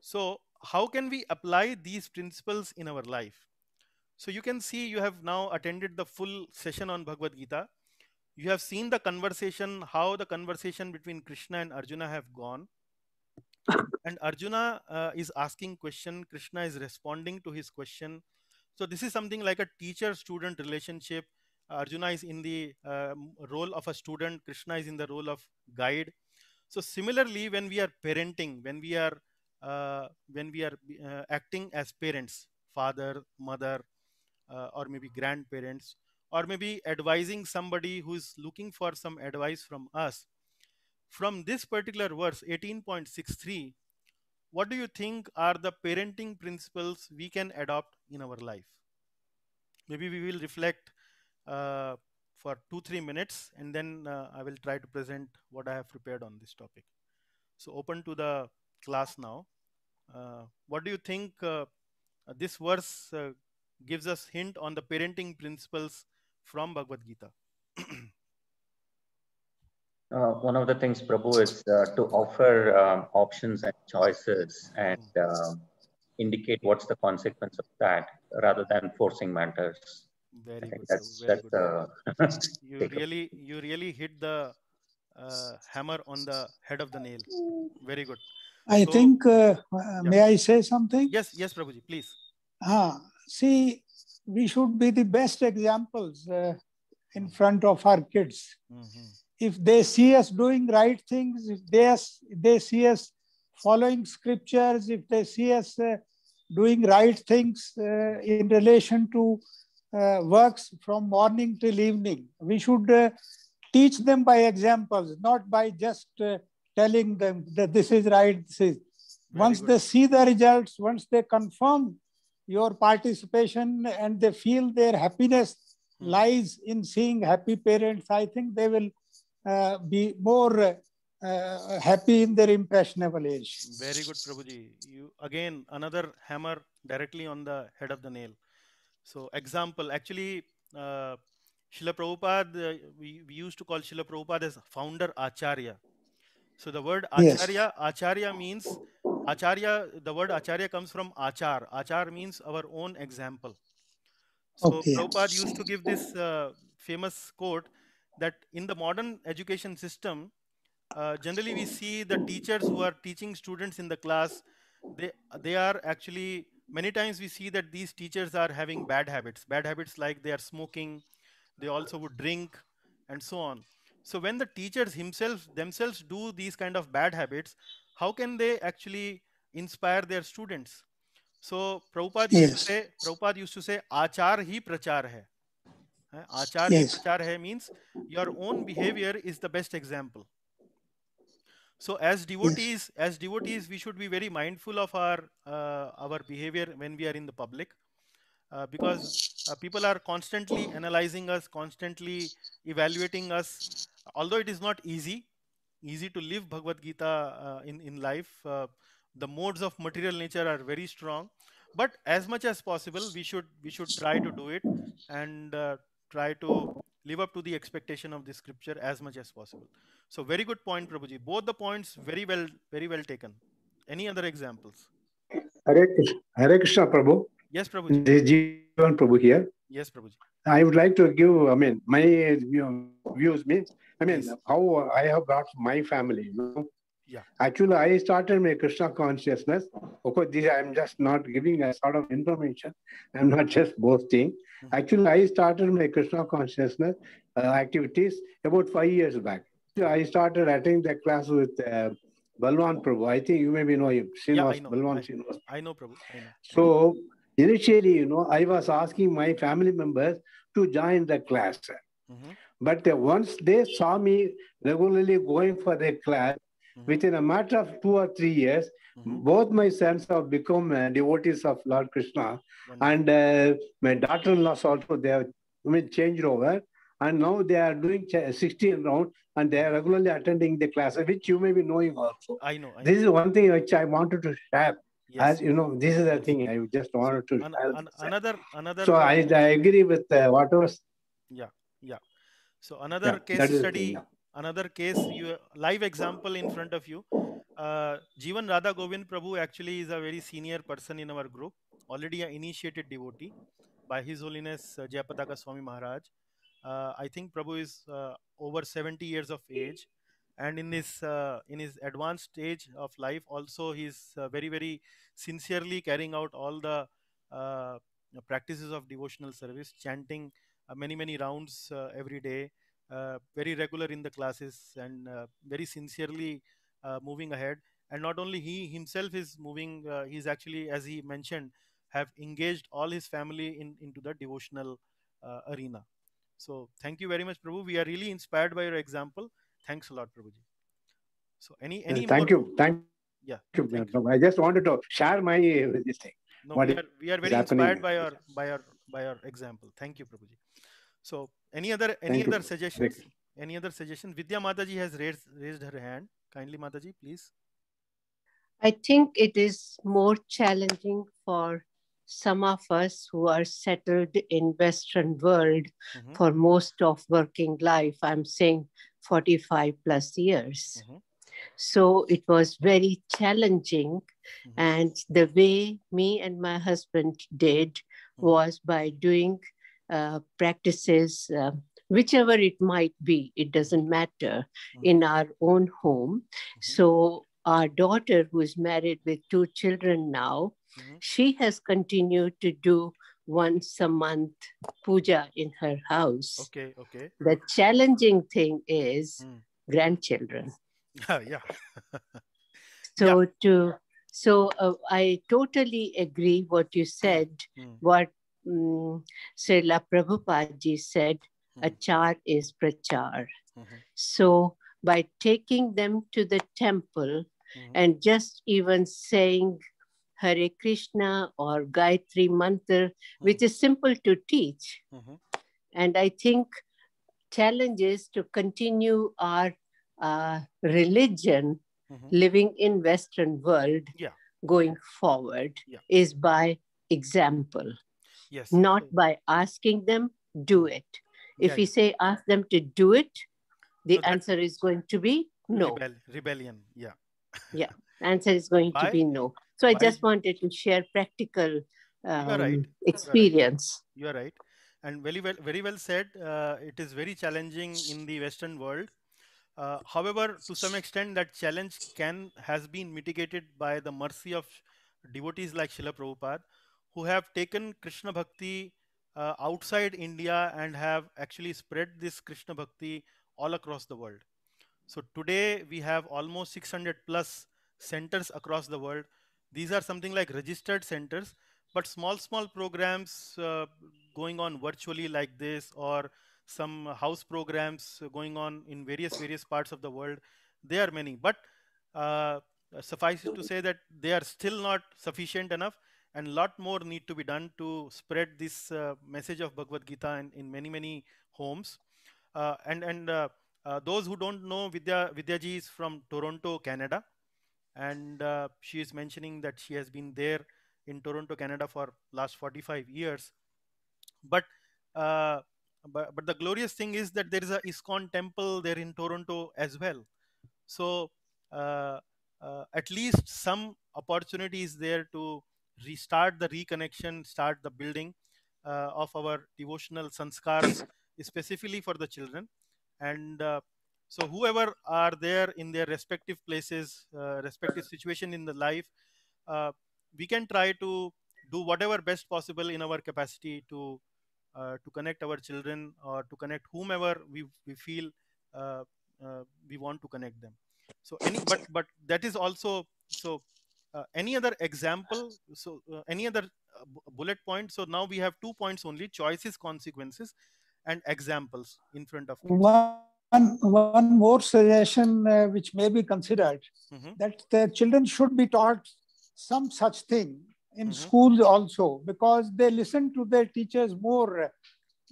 So how can we apply these principles in our life? So you can see you have now attended the full session on Bhagavad Gita. You have seen the conversation, how the conversation between Krishna and Arjuna have gone. *laughs* And Arjuna uh, is asking question. Krishna is responding to his question. So this is something like a teacher-student relationship. Arjuna is in the uh, role of a student. Krishna is in the role of guide. So similarly, when we are parenting, when we are uh, when we are uh, acting as parents, father, mother, uh, or maybe grandparents or maybe advising somebody who is looking for some advice from us from this particular verse 18.63 what do you think are the parenting principles we can adopt in our life maybe we will reflect uh, for 2 3 minutes and then uh, i will try to present what i have prepared on this topic so open to the class now uh, what do you think uh, this verse uh, gives us hint on the parenting principles from Bhagavad Gita. *clears throat* uh, one of the things, Prabhu, is uh, to offer um, options and choices and uh, indicate what's the consequence of that rather than forcing matters. Very I good. That's, Very that's, good. Uh, *laughs* you really, you really hit the uh, hammer on the head of the nail. Very good. I so, think, uh, yeah. may I say something? Yes, yes, Prabhuji, please. Ah, see, we should be the best examples uh, in front of our kids. Mm-hmm. If they see us doing right things, if they, they see us following scriptures, if they see us uh, doing right things uh, in relation to uh, works from morning till evening, we should uh, teach them by examples, not by just uh, telling them that this is right. This is. once good. they see the results, once they confirm your participation and they feel their happiness hmm. lies in seeing happy parents, I think they will uh, be more uh, uh, happy in their impressionable age. Very good, Prabhuji. You again another hammer directly on the head of the nail. So, example actually, uh, Srila Prabhupada, uh, we, we, used to call Srila Prabhupada as founder Acharya. So, the word Acharya, yes. Acharya means Acharya, the word Acharya comes from Achar. Achar means our own example. So okay. Prabhupada used to give this uh, famous quote that in the modern education system, uh, generally we see the teachers who are teaching students in the class, they, they are actually, many times we see that these teachers are having bad habits. Bad habits like they are smoking, they also would drink and so on. So when the teachers himself themselves do these kind of bad habits, how can they actually inspire their students? So Prabhupada yes. used to say, Prabhupada used to say, Achar hi prachar hai. Achar yes. hi prachar hai means your own behavior is the best example. So as devotees, yes. as devotees, we should be very mindful of our uh, our behavior when we are in the public. Uh, because uh, people are constantly analyzing us, constantly evaluating us. Although it is not easy, easy to live Bhagavad Gita uh, in, in life. Uh, the modes of material nature are very strong, but as much as possible, we should we should try to do it and uh, try to live up to the expectation of the scripture as much as possible. So very good point, Prabhuji. Both the points very well, very well taken. Any other examples? Hare Krishna, Hare Krishna Prabhu. Yes, Prabhuji. This Prabhu here. Yes, Prabhuji. I would like to give, I mean, my you know, views means, I mean, yes. how I have got my family, you know. Yeah. Actually, I started my Krishna consciousness. Of course, this I'm just not giving a sort of information. I'm not just boasting. Mm-hmm. Actually, I started my Krishna consciousness uh, activities about five years back. I started attending the class with uh, Balwan Prabhu. I think you maybe know him. Srinivas, yeah, I know. Balwan I, I know Prabhu. I know. So Initially, you know, I was asking my family members to join the class. Mm -hmm. But uh, once they saw me regularly going for their class, mm -hmm. within a matter of two or three years, mm -hmm. both my sons have become uh, devotees of Lord Krishna, and uh, my daughter-in-law also they have I mean, changed over, and now they are doing uh, 16 rounds, and they are regularly attending the classes, which you may be knowing also. I know. I this know. is one thing which I wanted to share Yes. As you know, this is the thing I just wanted to. An, an, another, another. So I, uh, I agree with uh, what was. Yeah, yeah. So another yeah, case study, thing, yeah. another case, you live example in front of you. Uh, Jivan Radha Govind Prabhu actually is a very senior person in our group, already an initiated devotee by His Holiness uh, Jayapataka Swami Maharaj. Uh, I think Prabhu is uh, over 70 years of age and in his uh, in his advanced stage of life also he uh, very very sincerely carrying out all the uh, practices of devotional service chanting uh, many many rounds uh, every day uh, very regular in the classes and very sincerely moving ahead and not only he himself is moving he's actually as he mentioned have engaged all his family in into the devotional arena so thank you very much prabhu we are really inspired by your example Thanks a lot, Prabhuji. So any uh, any thank more... you, thank yeah, you, thank you. I just wanted to share my uh, this thing. No, what we are, we are very inspired by your by your by your example. Thank you, Prabhuji. So any other any thank other you. suggestions? any other suggestion? Vidya Mataji has raised raised her hand. Kindly, Mataji, please. I think it is more challenging for some of us who are settled in western world mm -hmm. for most of working life i'm saying 45 plus years. Mm-hmm. So it was very challenging. Mm-hmm. And the way me and my husband did mm-hmm. was by doing uh, practices, uh, whichever it might be, it doesn't matter, mm-hmm. in our own home. Mm-hmm. So our daughter, who is married with two children now, she has continued to do once a month puja in her house. Okay, okay. The challenging thing is mm. grandchildren. *laughs* yeah. so yeah. to so uh, I totally agree what you said. Hmm. Mm. What um, Srila Prabhupada said, mm. achar is prachar. Mm-hmm. So by taking them to the temple mm-hmm. and just even saying Hare Krishna or Gayatri Mantra, mm-hmm. which hmm. is simple to teach. Mm-hmm. And I think challenges to continue our uh, religion mm-hmm. living in Western world yeah. going forward yeah. is by example. Yes. Not by asking them, do it. If yeah, we say ask them to do it, the so answer is going to be no. Rebellion. rebellion. Yeah. yeah. Answer is going by, to be no. So I just wanted to share practical um, you right. experience. You are right. And very well, very well said. Uh, it is very challenging in the Western world. Uh, however, to some extent, that challenge can has been mitigated by the mercy of devotees like Srila Prabhupada, who have taken Krishna Bhakti uh, outside India and have actually spread this Krishna Bhakti all across the world. So today we have almost 600 plus centers across the world these are something like registered centers, but small, small programs uh, going on virtually like this or some house programs going on in various, various parts of the world. They are many, but uh, suffice it to say that they are still not sufficient enough and a lot more need to be done to spread this uh, message of Bhagavad Gita in, in many, many homes. Uh, and and uh, uh those who don't know, Vidya, Vidyaji is from Toronto, Canada and uh, she is mentioning that she has been there in Toronto, Canada for last 45 years. But uh, but, but the glorious thing is that there is a ISKCON temple there in Toronto as well. So uh, uh at least some opportunity is there to restart the reconnection, start the building uh, of our devotional sanskars *coughs* specifically for the children. And uh, so whoever are there in their respective places uh, respective situation in the life uh, we can try to do whatever best possible in our capacity to uh, to connect our children or to connect whomever we we feel uh, uh, we want to connect them so any but but that is also so uh, any other example so any other bullet point so now we have two points only choices consequences and examples in front of kids one, one more suggestion uh, which may be considered mm-hmm. that the children should be taught some such thing in mm-hmm. schools also because they listen to their teachers more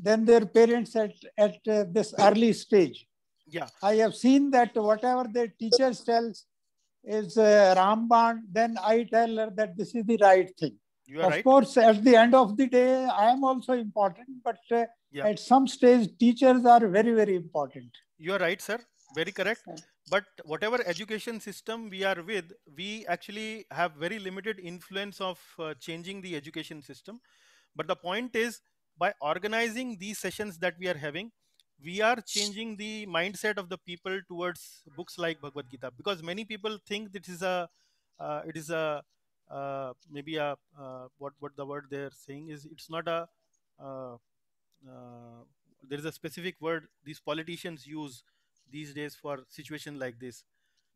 than their parents at, at uh, this early stage yeah i have seen that whatever the teachers tells is uh, ramban then i tell her that this is the right thing you are of right. course at the end of the day i am also important but uh, yeah. at some stage teachers are very very important you are right sir very correct but whatever education system we are with we actually have very limited influence of uh, changing the education system but the point is by organizing these sessions that we are having we are changing the mindset of the people towards books like bhagavad gita because many people think this is a uh, it is a uh, maybe a uh, what what the word they're saying is it's not a uh, uh, there is a specific word these politicians use these days for situation like this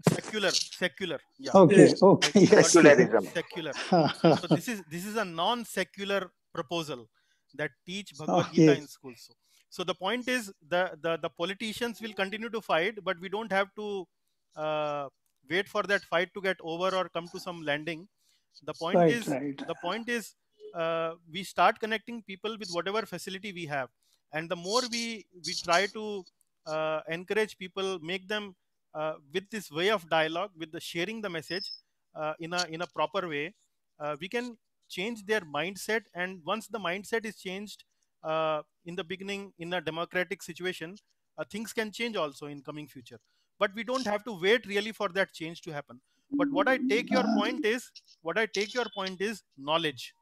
secular secular yeah. okay okay yes. secularism secular *laughs* so this is this is a non secular proposal that teach bhagavad gita in schools so, so the point is the, the the politicians will continue to fight but we don't have to uh, wait for that fight to get over or come to some landing the point right, is right. the point is uh, we start connecting people with whatever facility we have and the more we we try to uh, encourage people make them uh, with this way of dialogue with the sharing the message uh, in a in a proper way uh, we can change their mindset and once the mindset is changed uh, in the beginning in a democratic situation uh, things can change also in coming future but we don't have to wait really for that change to happen but what i take your point is what i take your point is knowledge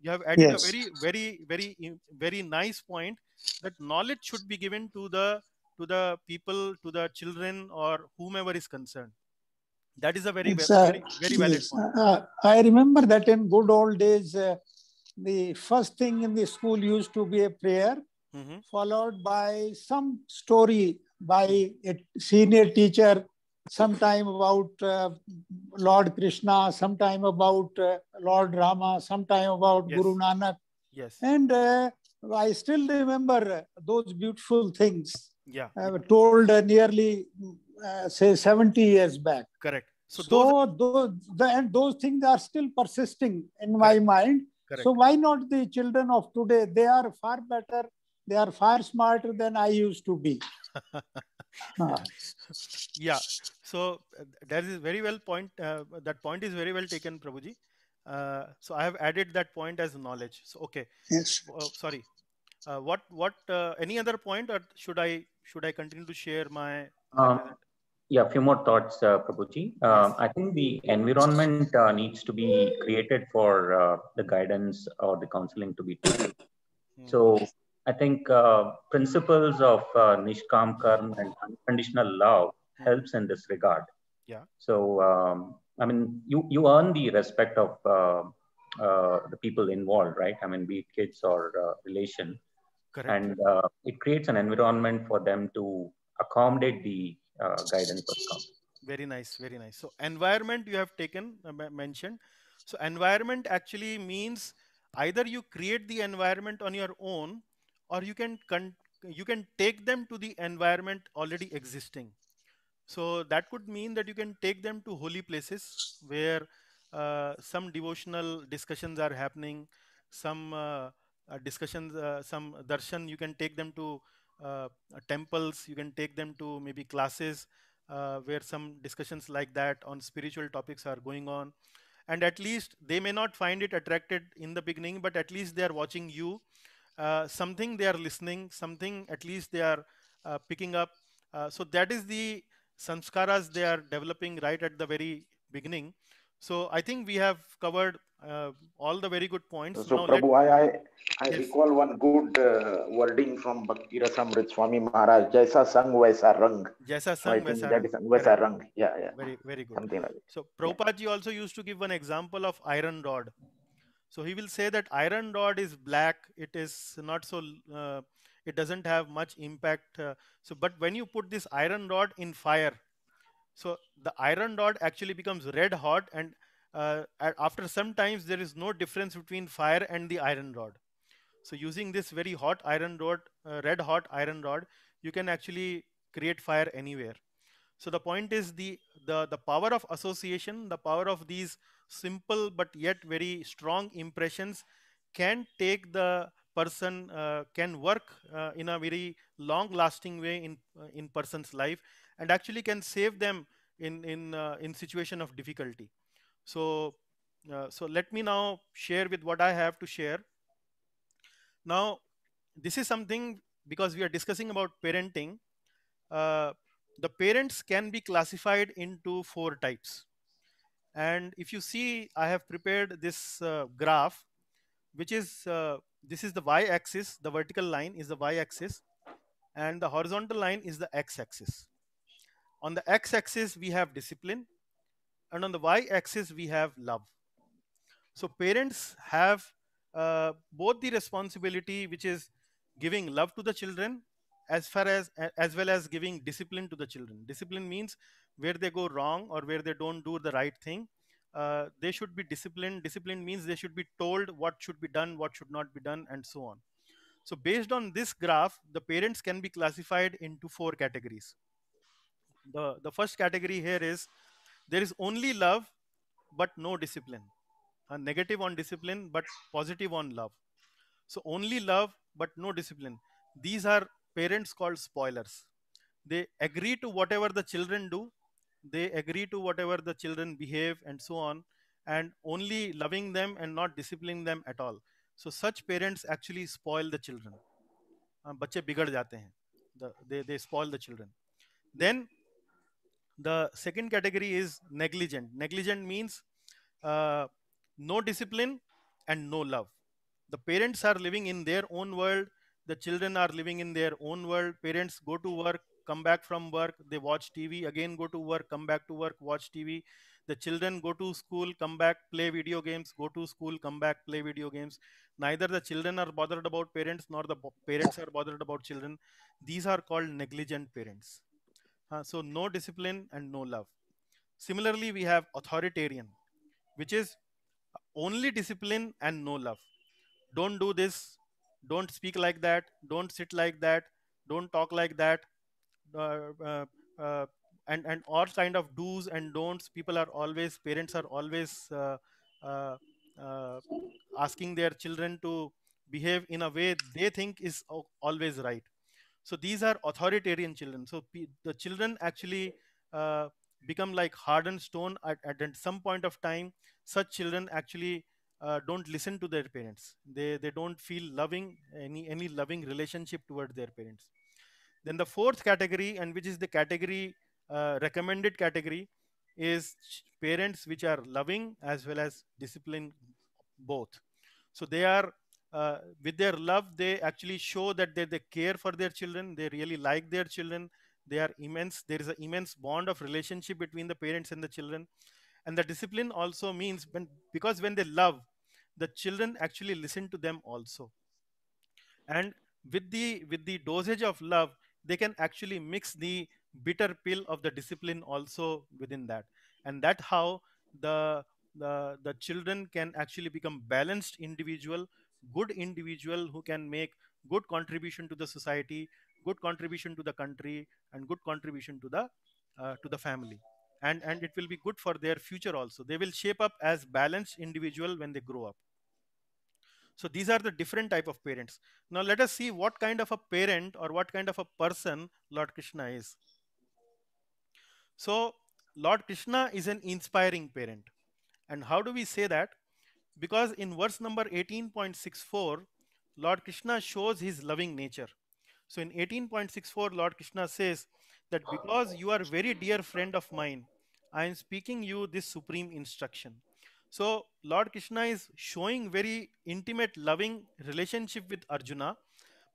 you have added yes. a very very very very nice point that knowledge should be given to the to the people to the children or whomever is concerned that is a very very, very yes. valid point uh, uh, i remember that in good old days uh, the first thing in the school used to be a prayer mm-hmm. followed by some story by a senior teacher sometime about uh, Lord Krishna, sometime about uh, Lord Rama, sometime about yes. Guru Nanak. Yes. And uh, I still remember those beautiful things. Yeah. told nearly uh, say 70 years back. Correct. So, so those, those the, and those things are still persisting in Correct. my mind. Correct. So why not the children of today? They are far better. They are far smarter than I used to be. *laughs* Ah. *laughs* Yeah. So uh, that is very well point. Uh, that point is very well taken, Prabhuji. Uh, so I have added that point as knowledge. So okay. Yes. Uh, sorry. Uh, what what uh, any other point or should I should I continue to share my? Um, yeah, a few more thoughts, uh, Prabhuji. I think the environment needs to be created for the guidance or the counseling to be taken. Hmm. So I think uh, principles of uh, Nishkam Karma and unconditional love helps in this regard. Yeah. So, um, I mean, you, you earn the respect of uh, uh, the people involved, right? I mean, be it kids or uh, relation. Correct. And uh, it creates an environment for them to accommodate the uh, guidance Very nice, very nice. So, environment you have taken, mentioned. So, environment actually means either you create the environment on your own or you can you can take them to the environment already existing. So that could mean that you can take them to holy places where uh, some devotional discussions are happening, some uh, uh discussions, uh, some darshan. You can take them to uh, uh, temples. You can take them to maybe classes where some discussions like that on spiritual topics are going on. And at least they may not find it attracted in the beginning, but at least they are watching you uh, something they are listening, something at least they are uh, picking up. Uh, so that is the sanskaras they are developing right at the very beginning. So I think we have covered uh, all the very good points. So now Prabhu, let... I, I, yes. recall one good uh, wording from Bhakti Rasamrit Swami Maharaj, Jaisa Sang Vaisa Rang. Jaisa Sang so Vaisa, that is Rang. Yeah, yeah. Very, very good. Something like that. So Prabhupada yeah. also used to give an example of iron rod. So he will say that iron rod is black. It is not so, uh, it doesn't have much impact. Uh, so, but when you put this iron rod in fire, so the iron rod actually becomes red hot and uh, after some times there is no difference between fire and the iron rod. So using this very hot iron rod, uh, red hot iron rod, you can actually create fire anywhere. So the point is the, the, the power of association, the power of these simple but yet very strong impressions can take the person, uh, can work uh, in a very long lasting way in, uh, in person's life and actually can save them in, in, uh, in situation of difficulty. So, uh, so let me now share with what I have to share. Now, this is something because we are discussing about parenting. Uh, the parents can be classified into four types. And if you see, I have prepared this uh, graph, which is, uh, this is the y-axis, the vertical line is the y-axis, and the horizontal line is the x-axis. On the x-axis, we have discipline, and on the y-axis, we have love. So parents have uh, both the responsibility, which is giving love to the children as far as as well as giving discipline to the children discipline means where they go wrong or where they don't do the right thing uh, they should be disciplined discipline means they should be told what should be done what should not be done and so on so based on this graph the parents can be classified into four categories the the first category here is there is only love but no discipline a negative on discipline but positive on love so only love but no discipline these are parents called spoilers. They agree to whatever the children do, they agree to whatever the children behave, and so on, and only loving them and not disciplining them at all. So such parents actually spoil the children. Uh, बच्चे बिगड़ जाते हैं. The, they, they spoil the children. Then the second category is negligent. Negligent means uh, no discipline and no love. The parents are living in their own world the children are living in their own world parents go to work come back from work they watch tv again go to work come back to work watch tv the children go to school come back play video games go to school come back play video games neither the children are bothered about parents nor the parents are bothered about children these are called negligent parents uh, so no discipline and no love similarly we have authoritarian which is only discipline and no love don't do this don't speak like that, don't sit like that, don't talk like that, uh, uh, uh, and and all kind of do's and don'ts. People are always parents are always uh, uh, asking their children to behave in a way they think is always right. So these are authoritarian children. So the children actually become like hardened stone at, at some point of time. Such children actually uh, don't listen to their parents they they don't feel loving any any loving relationship towards their parents then the fourth category and which is the category uh, recommended category is parents which are loving as well as disciplined both so they are uh, with their love they actually show that they, they care for their children they really like their children they are immense there is an immense bond of relationship between the parents and the children and the discipline also means when because when they love the children actually listen to them also and with the with the dosage of love they can actually mix the bitter pill of the discipline also within that and that how the the, the children can actually become balanced individual good individual who can make good contribution to the society good contribution to the country and good contribution to the uh, to the family and and it will be good for their future also they will shape up as balanced individual when they grow up so these are the different type of parents now let us see what kind of a parent or what kind of a person lord krishna is so lord krishna is an inspiring parent and how do we say that because in verse number 18.64 lord krishna shows his loving nature so in 18.64 lord krishna says that because you are very dear friend of mine, I am speaking you this supreme instruction. So Lord Krishna is showing very intimate, loving relationship with Arjuna,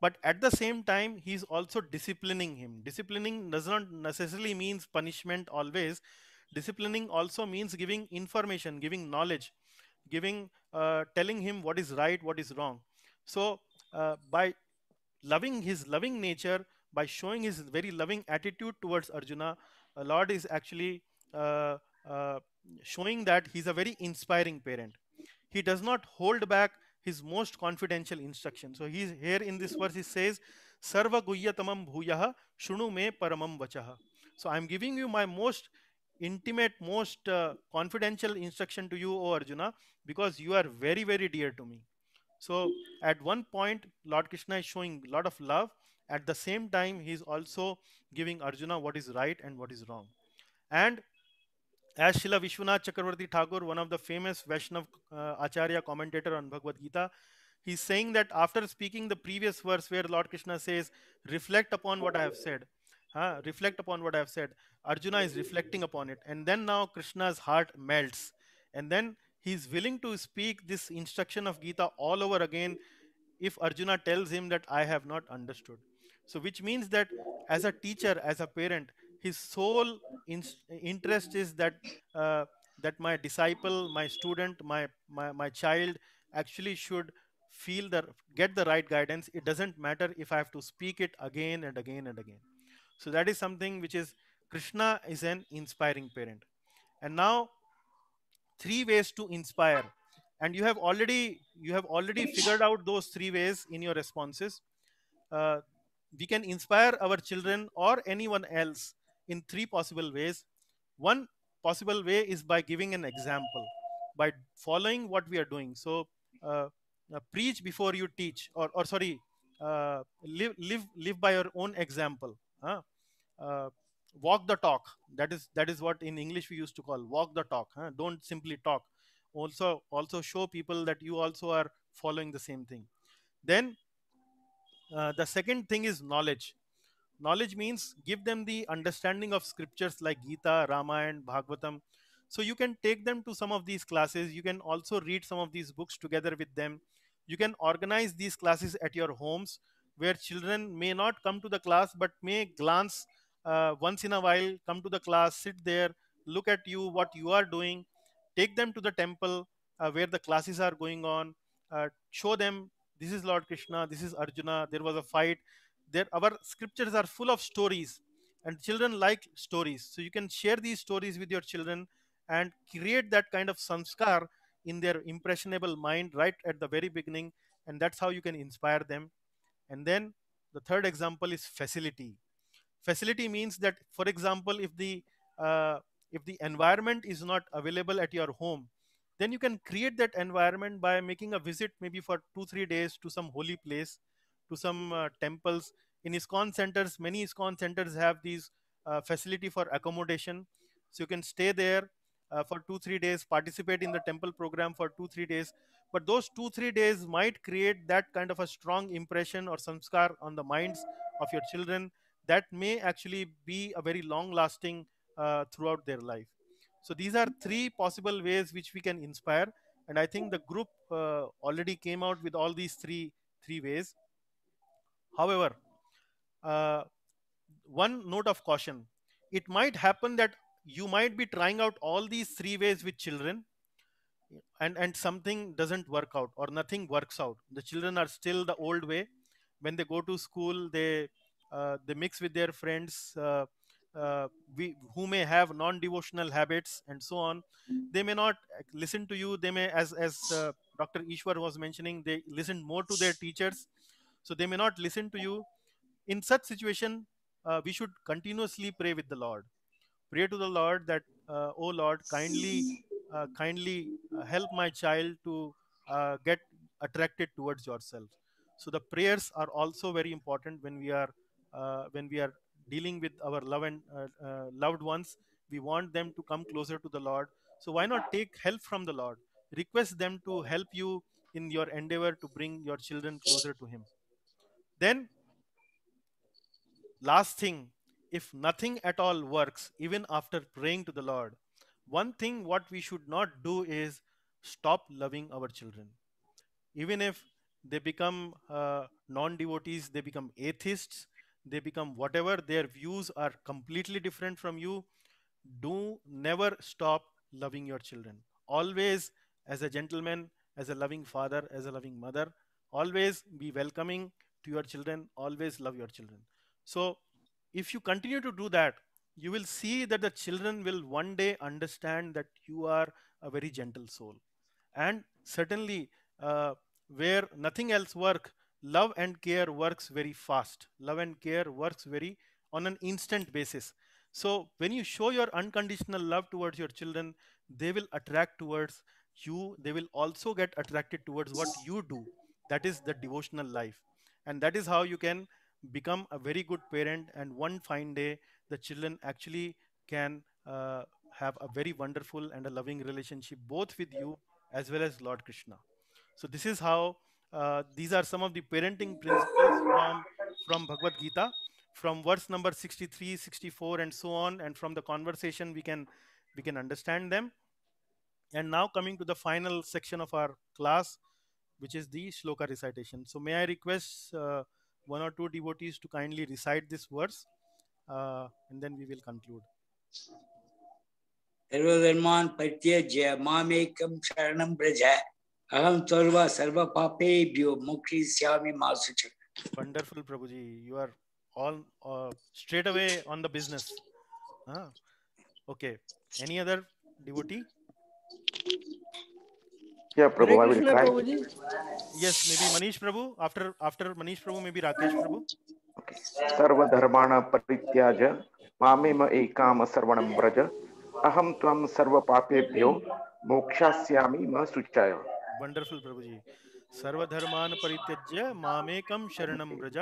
but at the same time, he is also disciplining him. Disciplining does not necessarily means punishment always. Disciplining also means giving information, giving knowledge, giving, uh, telling him what is right, what is wrong. So uh, by loving his loving nature, by showing his very loving attitude towards Arjuna, uh, Lord is actually uh, uh, showing that he's a very inspiring parent. He does not hold back his most confidential instruction. So he's here in this verse, he says, Sarva Guhyatamam Bhuyaha Shunu Me Paramam Vachaha. So I'm giving you my most intimate, most uh, confidential instruction to you, O Arjuna, because you are very, very dear to me. So at one point, Lord Krishna is showing a lot of love at the same time, he is also giving Arjuna what is right and what is wrong. And as Srila Vishwanath Chakravarti Tagore, one of the famous Vaishnav uh, Acharya commentator on Bhagavad Gita, he's saying that after speaking the previous verse where Lord Krishna says, reflect upon what I have said. Reflect upon what I have said. Arjuna is reflecting upon it. And then now Krishna's heart melts. And then he's willing to speak this instruction of Gita all over again if Arjuna tells him that I have not understood. So, which means that as a teacher, as a parent, his sole in interest is that uh, that my disciple, my student, my, my my child actually should feel the get the right guidance. It doesn't matter if I have to speak it again and again and again. So that is something which is Krishna is an inspiring parent. And now three ways to inspire and you have already you have already figured out those three ways in your responses uh, we can inspire our children or anyone else in three possible ways. One possible way is by giving an example, by following what we are doing. So, uh, uh, preach before you teach, or, or sorry, uh, live, live, live by your own example. Huh? Uh, walk the talk. That is that is what in English we used to call walk the talk. Huh? Don't simply talk. Also, also show people that you also are following the same thing. Then uh, the second thing is knowledge. Knowledge means give them the understanding of scriptures like Gita, Ramayana, Bhagavatam. So you can take them to some of these classes. You can also read some of these books together with them. You can organize these classes at your homes where children may not come to the class but may glance uh, once in a while, come to the class, sit there, look at you, what you are doing, take them to the temple uh, where the classes are going on, uh, show them this is Lord Krishna, this is Arjuna, there was a fight. There, our scriptures are full of stories, and children like stories. So you can share these stories with your children and create that kind of sanskar in their impressionable mind right at the very beginning. And that's how you can inspire them. And then the third example is facility. Facility means that, for example, if the uh, if the environment is not available at your home, then you can create that environment by making a visit maybe for two three days to some holy place to some uh, temples in iskon centers many iskon centers have these uh, facility for accommodation so you can stay there uh, for two three days participate in the temple program for two three days but those two three days might create that kind of a strong impression or samskar on the minds of your children that may actually be a very long lasting uh, throughout their life so these are three possible ways which we can inspire. And I think the group uh, already came out with all these three, three ways. However, uh, one note of caution, it might happen that you might be trying out all these three ways with children and, and something doesn't work out or nothing works out. The children are still the old way. When they go to school, they, uh, they mix with their friends. Uh, uh, we who may have non-devotional habits and so on they may not uh, listen to you they may as as uh, dr ishwar was mentioning they listen more to their teachers so they may not listen to you in such situation uh, we should continuously pray with the lord pray to the lord that oh lord kindly uh, kindly help my child to get attracted towards yourself so the prayers are also very important when we are when we are dealing with our love and uh, uh, loved ones we want them to come closer to the lord so why not take help from the lord request them to help you in your endeavor to bring your children closer to him then last thing if nothing at all works even after praying to the lord one thing what we should not do is stop loving our children even if they become uh, non devotees they become atheists they become whatever their views are completely different from you do never stop loving your children always as a gentleman as a loving father as a loving mother always be welcoming to your children always love your children so if you continue to do that you will see that the children will one day understand that you are a very gentle soul and certainly uh, where nothing else work love and care works very fast love and care works very on an instant basis so when you show your unconditional love towards your children they will attract towards you they will also get attracted towards what you do that is the devotional life and that is how you can become a very good parent and one fine day the children actually can uh, have a very wonderful and a loving relationship both with you as well as lord krishna so this is how uh, these are some of the parenting principles from, from Bhagavad Gita, from verse number 63, 64, and so on. And from the conversation, we can we can understand them. And now coming to the final section of our class, which is the shloka recitation. So may I request uh, one or two devotees to kindly recite this verse, uh, and then we will conclude. सर्वधर्मान् परित्यज्य मामेकं शरणं व्रज अहम सर्वा सर्व पापे भ्यो मुक्ति स्यामि मासु च wonderful Prabhu ji you are all straight away on the business okay any other devotee yeah Prabhu I will try yes maybe Manish Prabhu after after Manish Prabhu maybe Rakesh Prabhu सर्व धर्माण परित्याज मामेम एकाम सर्वणं व्रज अहम त्वं सर्व पापेभ्यो मोक्षास्यामि मा सुचाय वंडरफुल प्रभु जी सर्वधर्मान परित्यज्य मामेकम शरण व्रज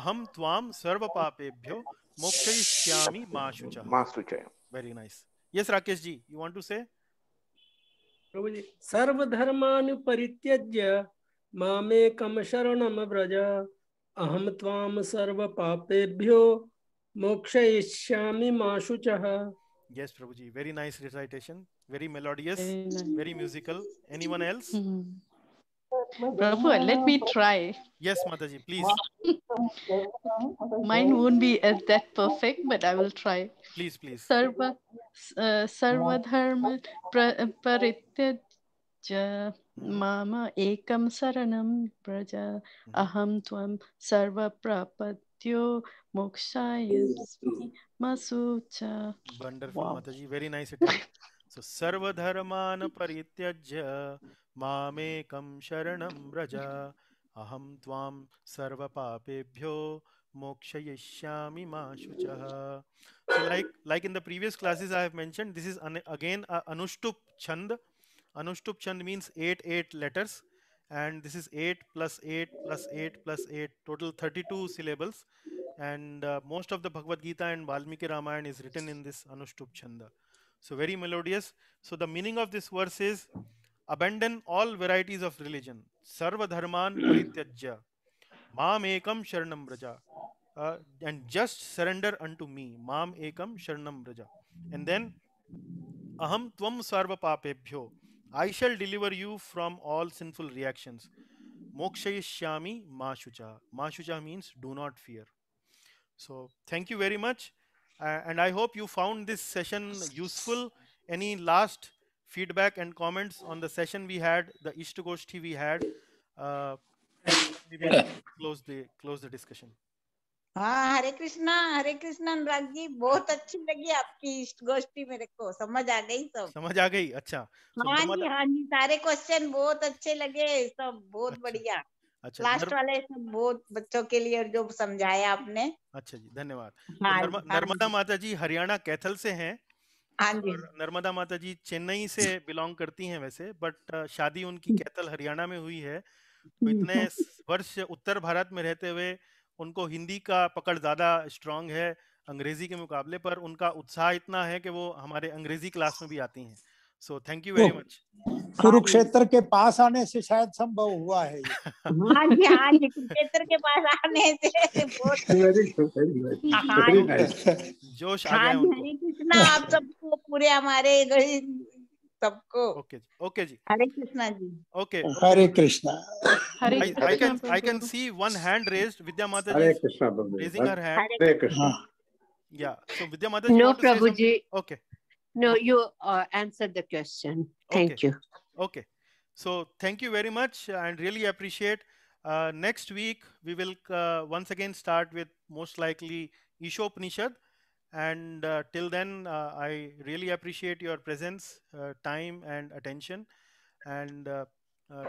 अहम त्वाम सर्व पापेभ्यो मोक्षयिष्यामि मा शुच मा शुच very nice yes Rakesh ji you want to say Prabhu जी सर्वधर्मान परित्यज्य मामेकम शरण व्रज अहम त्वाम सर्व पापेभ्यो मोक्षयिष्यामि मा शुच yes Prabhu ji very nice recitation very melodious, very musical. Anyone else? Hmm. Prabhu, let me try. Yes, Mataji, please. Mine won't be as that perfect, but I will try. Please, please. Sarva, uh, Sarvadharma paritya mama ekam saranam praja aham tvam sarva prapatyo mokshayasmi masucha. Wonderful, wow. Mataji. Very nice. सर्वधर्मान परित्यज्य मामेकं शरणं व्रज अहं त्वां सर्वपापेभ्यो मोक्षयिष्यामि मा शुचः like like in the previous classes I have mentioned this is again Anushtup chhand Anushtup chhand means 8 8 letters and this is 8 plus 8 plus 8 plus 8 total 32 syllables and most of the Bhagavat Gita and Valmiki Ramayana is written in this Anushtup chhand So very melodious. So the meaning of this verse is abandon all varieties of religion. Sarva dharman parityajya. Mam ekam sharanam braja. Uh, and just surrender unto me. Mam ekam sharanam braja. And then aham tvam sarva papebhyo. I shall deliver you from all sinful reactions. Mokshayishyami ma shucha. Ma shucha means do not fear. So thank you very much. Uh, and I hope you found this session useful. Any last feedback and comments on the session we had, the Ishtagoshti we had? Uh, close the close the discussion. हाँ हरे कृष्णा हरे कृष्णा अनुराग जी बहुत अच्छी लगी आपकी इष्ट गोष्ठी मेरे को समझ आ गई सब समझ आ गई अच्छा हाँ जी हाँ जी सारे क्वेश्चन बहुत अच्छे लगे सब बहुत अच्छा, बढ़िया अच्छा लास्ट वाले वो बच्चों के लिए जो समझाया आपने अच्छा जी धन्यवाद तो हाँ हाँ नर्मदा माता जी हरियाणा कैथल से हैं हाँ जी नर्मदा माता जी चेन्नई से बिलोंग करती हैं वैसे बट शादी उनकी कैथल हरियाणा में हुई है तो इतने वर्ष उत्तर भारत में रहते हुए उनको हिंदी का पकड़ ज्यादा स्ट्रांग है अंग्रेजी के मुकाबले पर उनका उत्साह इतना है कि वो हमारे अंग्रेजी क्लास में भी आती हैं so thank you very much Kurukshetra हाँ, के पास आने से शायद संभव हुआ है हाँ जी हाँ जी कुरुक्षेत्र के पास आने से *laughs* हाँ, हाँ जोश आ गया हरे कृष्णा आप सबको पूरे हमारे सबको okay okay ji Hare Krishna ji okay Hare Krishna I can I can see one hand raised Vidya Mata ji तो Hare Krishna raising her hand Hare Krishna yeah so Vidya Mata ji no Prabhu ji okay No, you uh, answered the question. Thank okay. you. Okay. So thank you very much uh, and really appreciate. Uh, next week, we will uh, once again start with most likely Ishopanishad. And uh, till then, uh, I really appreciate your presence, time and attention. And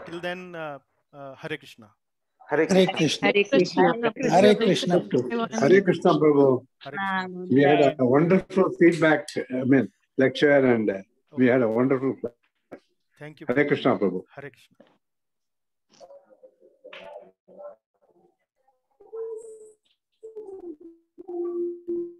till then, Hare Krishna. Hare Krishna. Hare Krishna. Hare Krishna. Hare Krishna, Prabhu. We had a wonderful feedback. I mean, lecture and okay. Uh, we had a wonderful class. Thank you. Hare Krishna Prabhu. Hare Krishna. Thank you.